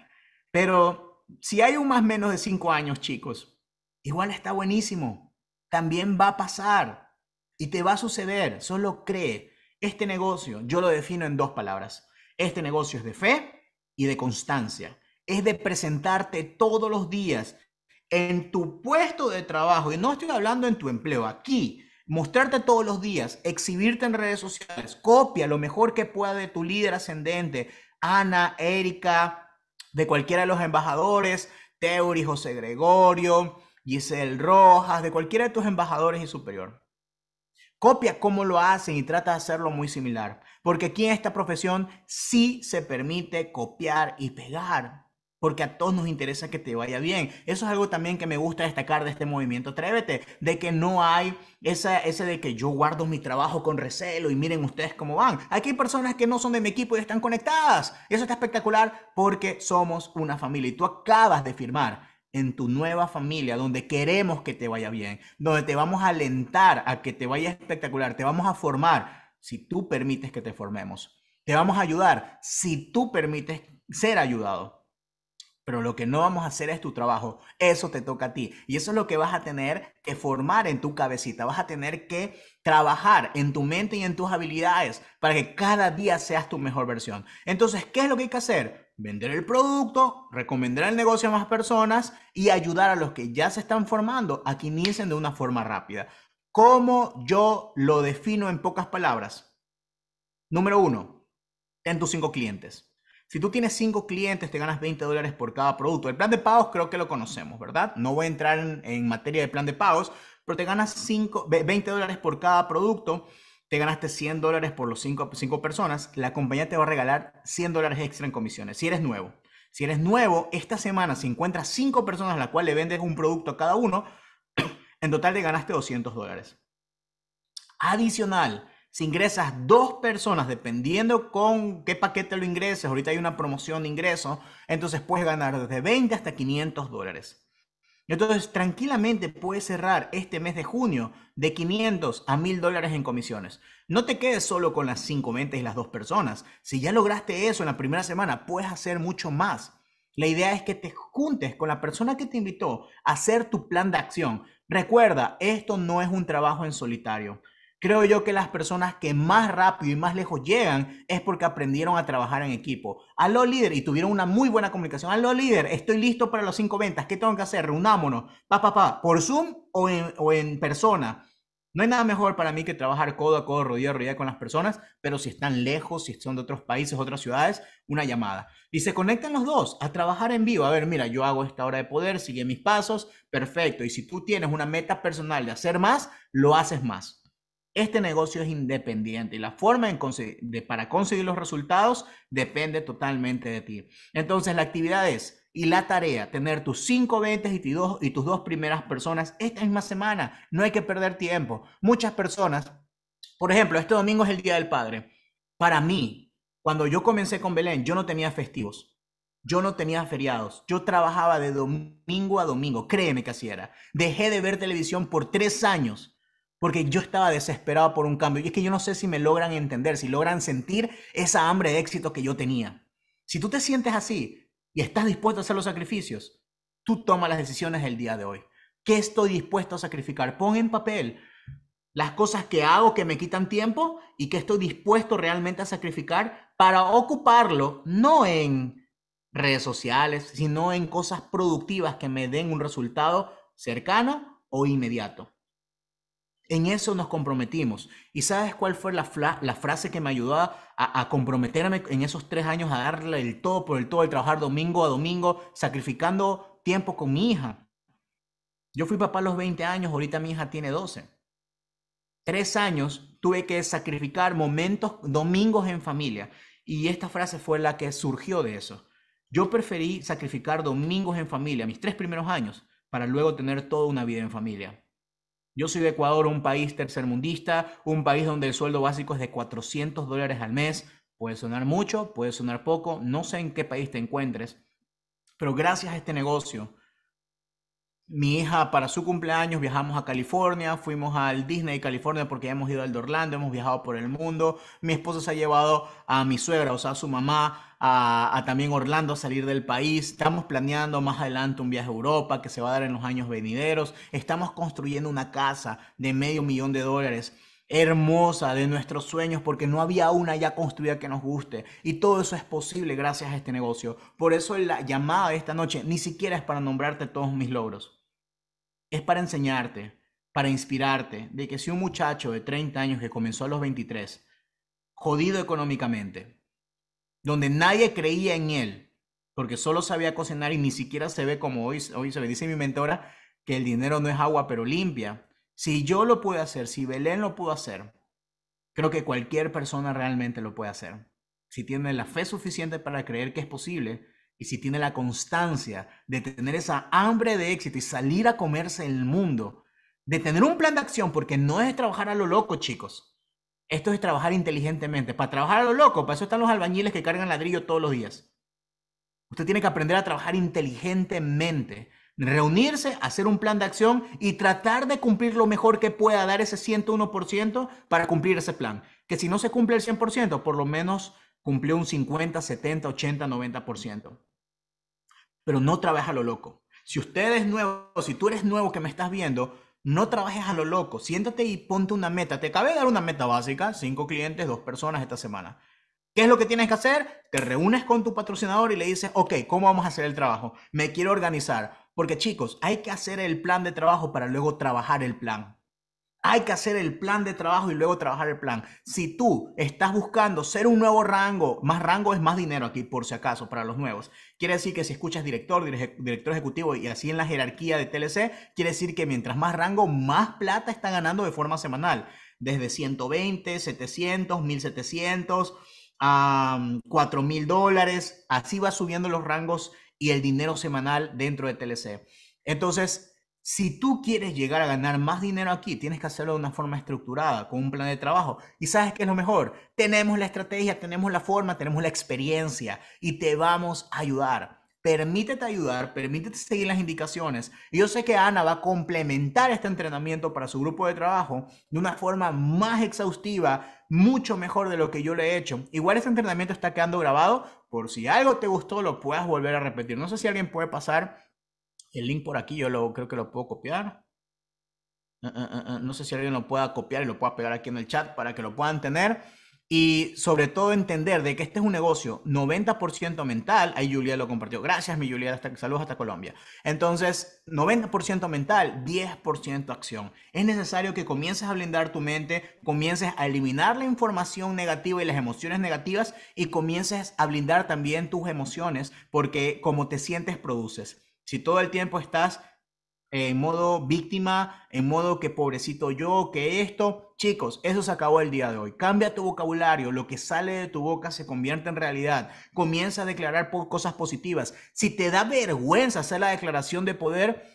pero si hay un más menos de 5 años, chicos, igual está buenísimo. También va a pasar y te va a suceder, solo cree. Este negocio, yo lo defino en dos palabras. Este negocio es de fe y de constancia es de presentarte todos los días en tu puesto de trabajo, y no estoy hablando en tu empleo, aquí, mostrarte todos los días, exhibirte en redes sociales, copia lo mejor que pueda de tu líder ascendente, Ana, Erika, de cualquiera de los embajadores, Teuri, José Gregorio, Giselle Rojas, de cualquiera de tus embajadores y superior. Copia cómo lo hacen y trata de hacerlo muy similar, porque aquí en esta profesión sí se permite copiar y pegar porque a todos nos interesa que te vaya bien. Eso es algo también que me gusta destacar de este movimiento Atrévete, de que no hay esa, ese de que yo guardo mi trabajo con recelo y miren ustedes cómo van. Aquí hay personas que no son de mi equipo y están conectadas. Eso está espectacular porque somos una familia y tú acabas de firmar en tu nueva familia, donde queremos que te vaya bien, donde te vamos a alentar a que te vaya espectacular, te vamos a formar si tú permites que te formemos. Te vamos a ayudar si tú permites ser ayudado pero lo que no vamos a hacer es tu trabajo. Eso te toca a ti. Y eso es lo que vas a tener que formar en tu cabecita. Vas a tener que trabajar en tu mente y en tus habilidades para que cada día seas tu mejor versión. Entonces, ¿qué es lo que hay que hacer? Vender el producto, recomendar el negocio a más personas y ayudar a los que ya se están formando a que inicien de una forma rápida. ¿Cómo yo lo defino en pocas palabras? Número uno, en tus cinco clientes. Si tú tienes cinco clientes, te ganas 20 dólares por cada producto. El plan de pagos creo que lo conocemos, ¿verdad? No voy a entrar en, materia de plan de pagos, pero te ganas 20 dólares por cada producto. Te ganaste 100 dólares por los cinco, cinco personas. La compañía te va a regalar 100 dólares extra en comisiones, si eres nuevo. Si eres nuevo, esta semana, si encuentras cinco personas a las cuales le vendes un producto a cada uno, <clears throat> en total te ganaste 200 dólares. Adicional, si ingresas dos personas, dependiendo con qué paquete lo ingreses, ahorita hay una promoción de ingreso, entonces puedes ganar desde 20 hasta 500 dólares. Entonces, tranquilamente puedes cerrar este mes de junio de 500 a 1000 dólares en comisiones. No te quedes solo con las 5 mentes y las dos personas. Si ya lograste eso en la primera semana, puedes hacer mucho más. La idea es que te juntes con la persona que te invitó a hacer tu plan de acción. Recuerda, esto no es un trabajo en solitario. Creo yo que las personas que más rápido y más lejos llegan es porque aprendieron a trabajar en equipo. Aló líder, y tuvieron una muy buena comunicación. Aló líder, estoy listo para los cinco ventas. ¿Qué tengo que hacer? Reunámonos. Pa, pa, pa. Por Zoom o en, o en persona. No hay nada mejor para mí que trabajar codo a codo, rodilla a rodilla con las personas, pero si están lejos, si son de otros países, otras ciudades, una llamada. Y se conectan los dos a trabajar en vivo. A ver, mira, yo hago esta hora de poder, sigue mis pasos, perfecto. Y si tú tienes una meta personal de hacer más, lo haces más. Este negocio es independiente y la forma en para conseguir los resultados depende totalmente de ti. Entonces, la actividad es y la tarea, tener tus cinco ventas y, dos y tus dos primeras personas esta misma semana. No hay que perder tiempo. Muchas personas, por ejemplo, este domingo es el Día del Padre. Para mí, cuando yo comencé con Belén, yo no tenía festivos. Yo no tenía feriados. Yo trabajaba de domingo a domingo. Créeme que así era. Dejé de ver televisión por tres años porque yo estaba desesperado por un cambio. Y es que yo no sé si me logran entender, si logran sentir esa hambre de éxito que yo tenía. Si tú te sientes así y estás dispuesto a hacer los sacrificios, tú tomas las decisiones el día de hoy. ¿Qué estoy dispuesto a sacrificar? Pon en papel las cosas que hago que me quitan tiempo y que estoy dispuesto realmente a sacrificar para ocuparlo, no en redes sociales, sino en cosas productivas que me den un resultado cercano o inmediato. En eso nos comprometimos. ¿Y sabes cuál fue la, frase que me ayudó a, comprometerme en esos tres años a darle el todo por el todo, el trabajar domingo a domingo, sacrificando tiempo con mi hija? Yo fui papá a los 20 años, ahorita mi hija tiene 12. Tres años tuve que sacrificar momentos, domingos en familia. Y esta frase fue la que surgió de eso. Yo preferí sacrificar domingos en familia, mis tres primeros años, para luego tener toda una vida en familia. Yo soy de Ecuador, un país tercermundista, un país donde el sueldo básico es de 400 dólares al mes. Puede sonar mucho, puede sonar poco, no sé en qué país te encuentres, pero gracias a este negocio, mi hija para su cumpleaños viajamos a California, fuimos al Disney California porque ya hemos ido al de Orlando, hemos viajado por el mundo. Mi esposo se ha llevado a mi suegra, o sea, a su mamá, a, a también Orlando a salir del país. Estamos planeando más adelante un viaje a Europa que se va a dar en los años venideros. Estamos construyendo una casa de medio millón de dólares hermosa de nuestros sueños porque no había una ya construida que nos guste. Y todo eso es posible gracias a este negocio. Por eso la llamada de esta noche ni siquiera es para nombrarte todos mis logros es para enseñarte, para inspirarte, de que si un muchacho de 30 años que comenzó a los 23, jodido económicamente, donde nadie creía en él, porque solo sabía cocinar y ni siquiera se ve como hoy, hoy se ve, dice mi mentora, que el dinero no es agua pero limpia. Si yo lo pude hacer, si Belén lo pudo hacer, creo que cualquier persona realmente lo puede hacer. Si tiene la fe suficiente para creer que es posible, y si tiene la constancia de tener esa hambre de éxito y salir a comerse el mundo, de tener un plan de acción, porque no es trabajar a lo loco, chicos. Esto es trabajar inteligentemente. Para trabajar a lo loco, para eso están los albañiles que cargan ladrillo todos los días. Usted tiene que aprender a trabajar inteligentemente, reunirse, hacer un plan de acción y tratar de cumplir lo mejor que pueda, dar ese 101% para cumplir ese plan. Que si no se cumple el 100%, por lo menos cumplió un 50, 70, 80, 90%. Pero no trabaja a lo loco. Si usted es nuevo, si tú eres nuevo que me estás viendo, no trabajes a lo loco. Siéntate y ponte una meta. Te cabe dar una meta básica, cinco clientes, dos personas esta semana. ¿Qué es lo que tienes que hacer? Te reúnes con tu patrocinador y le dices, ok, ¿cómo vamos a hacer el trabajo? Me quiero organizar. Porque chicos, hay que hacer el plan de trabajo para luego trabajar el plan. Hay que hacer el plan de trabajo y luego trabajar el plan. Si tú estás buscando ser un nuevo rango, más rango es más dinero aquí, por si acaso, para los nuevos. Quiere decir que si escuchas director, director ejecutivo y así en la jerarquía de TLC, quiere decir que mientras más rango, más plata está ganando de forma semanal. Desde 120, 700, 1700 a 4000 dólares. Así va subiendo los rangos y el dinero semanal dentro de TLC. Entonces, si tú quieres llegar a ganar más dinero aquí, tienes que hacerlo de una forma estructurada, con un plan de trabajo. Y sabes qué es lo mejor? Tenemos la estrategia, tenemos la forma, tenemos la experiencia y te vamos a ayudar. Permítete ayudar, permítete seguir las indicaciones. yo sé que Ana va a complementar este entrenamiento para su grupo de trabajo de una forma más exhaustiva, mucho mejor de lo que yo le he hecho. Igual este entrenamiento está quedando grabado, por si algo te gustó lo puedas volver a repetir. No sé si alguien puede pasar el link por aquí yo lo, creo que lo puedo copiar. Eh, eh, eh, no sé si alguien lo pueda copiar y lo pueda pegar aquí en el chat para que lo puedan tener. Y sobre todo entender de que este es un negocio 90% mental. Ahí Julia lo compartió. Gracias, mi Julia. Hasta, saludos hasta Colombia. Entonces, 90% mental, 10% acción. Es necesario que comiences a blindar tu mente, comiences a eliminar la información negativa y las emociones negativas y comiences a blindar también tus emociones porque como te sientes, produces. Si todo el tiempo estás en modo víctima, en modo que pobrecito yo, que esto, chicos, eso se acabó el día de hoy. Cambia tu vocabulario, lo que sale de tu boca se convierte en realidad. Comienza a declarar cosas positivas. Si te da vergüenza hacer la declaración de poder,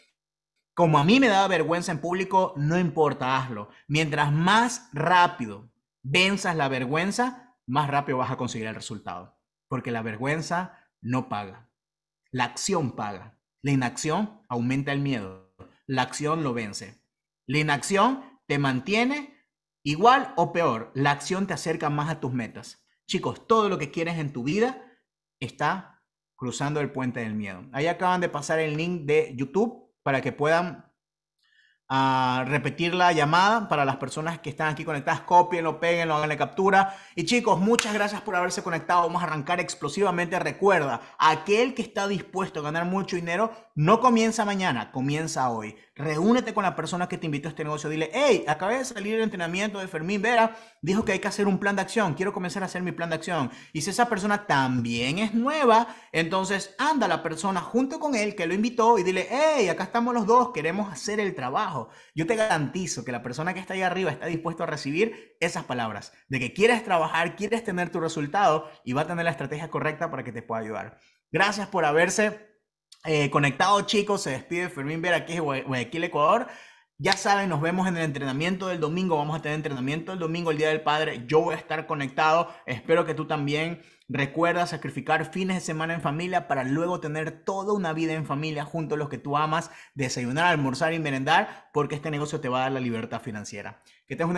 como a mí me da vergüenza en público, no importa, hazlo. Mientras más rápido venzas la vergüenza, más rápido vas a conseguir el resultado. Porque la vergüenza no paga. La acción paga. La inacción aumenta el miedo. La acción lo vence. La inacción te mantiene igual o peor. La acción te acerca más a tus metas. Chicos, todo lo que quieres en tu vida está cruzando el puente del miedo. Ahí acaban de pasar el link de YouTube para que puedan a repetir la llamada para las personas que están aquí conectadas. Copienlo, peguenlo, hagan la captura. Y chicos, muchas gracias por haberse conectado. Vamos a arrancar explosivamente. Recuerda, aquel que está dispuesto a ganar mucho dinero no comienza mañana, comienza hoy. Reúnete con la persona que te invitó a este negocio. Dile, hey, acabé de salir del entrenamiento de Fermín Vera. Dijo que hay que hacer un plan de acción. Quiero comenzar a hacer mi plan de acción. Y si esa persona también es nueva, entonces anda la persona junto con él que lo invitó y dile, hey, acá estamos los dos, queremos hacer el trabajo. Yo te garantizo que la persona que está ahí arriba está dispuesto a recibir esas palabras de que quieres trabajar, quieres tener tu resultado y va a tener la estrategia correcta para que te pueda ayudar. Gracias por haberse eh, conectado, chicos. Se despide Fermín Vera aquí, Guayaquil, Ecuador. Ya saben, nos vemos en el entrenamiento del domingo. Vamos a tener entrenamiento el domingo, el Día del Padre. Yo voy a estar conectado. Espero que tú también recuerdas sacrificar fines de semana en familia para luego tener toda una vida en familia junto a los que tú amas, desayunar, almorzar y merendar, porque este negocio te va a dar la libertad financiera. Que tengas una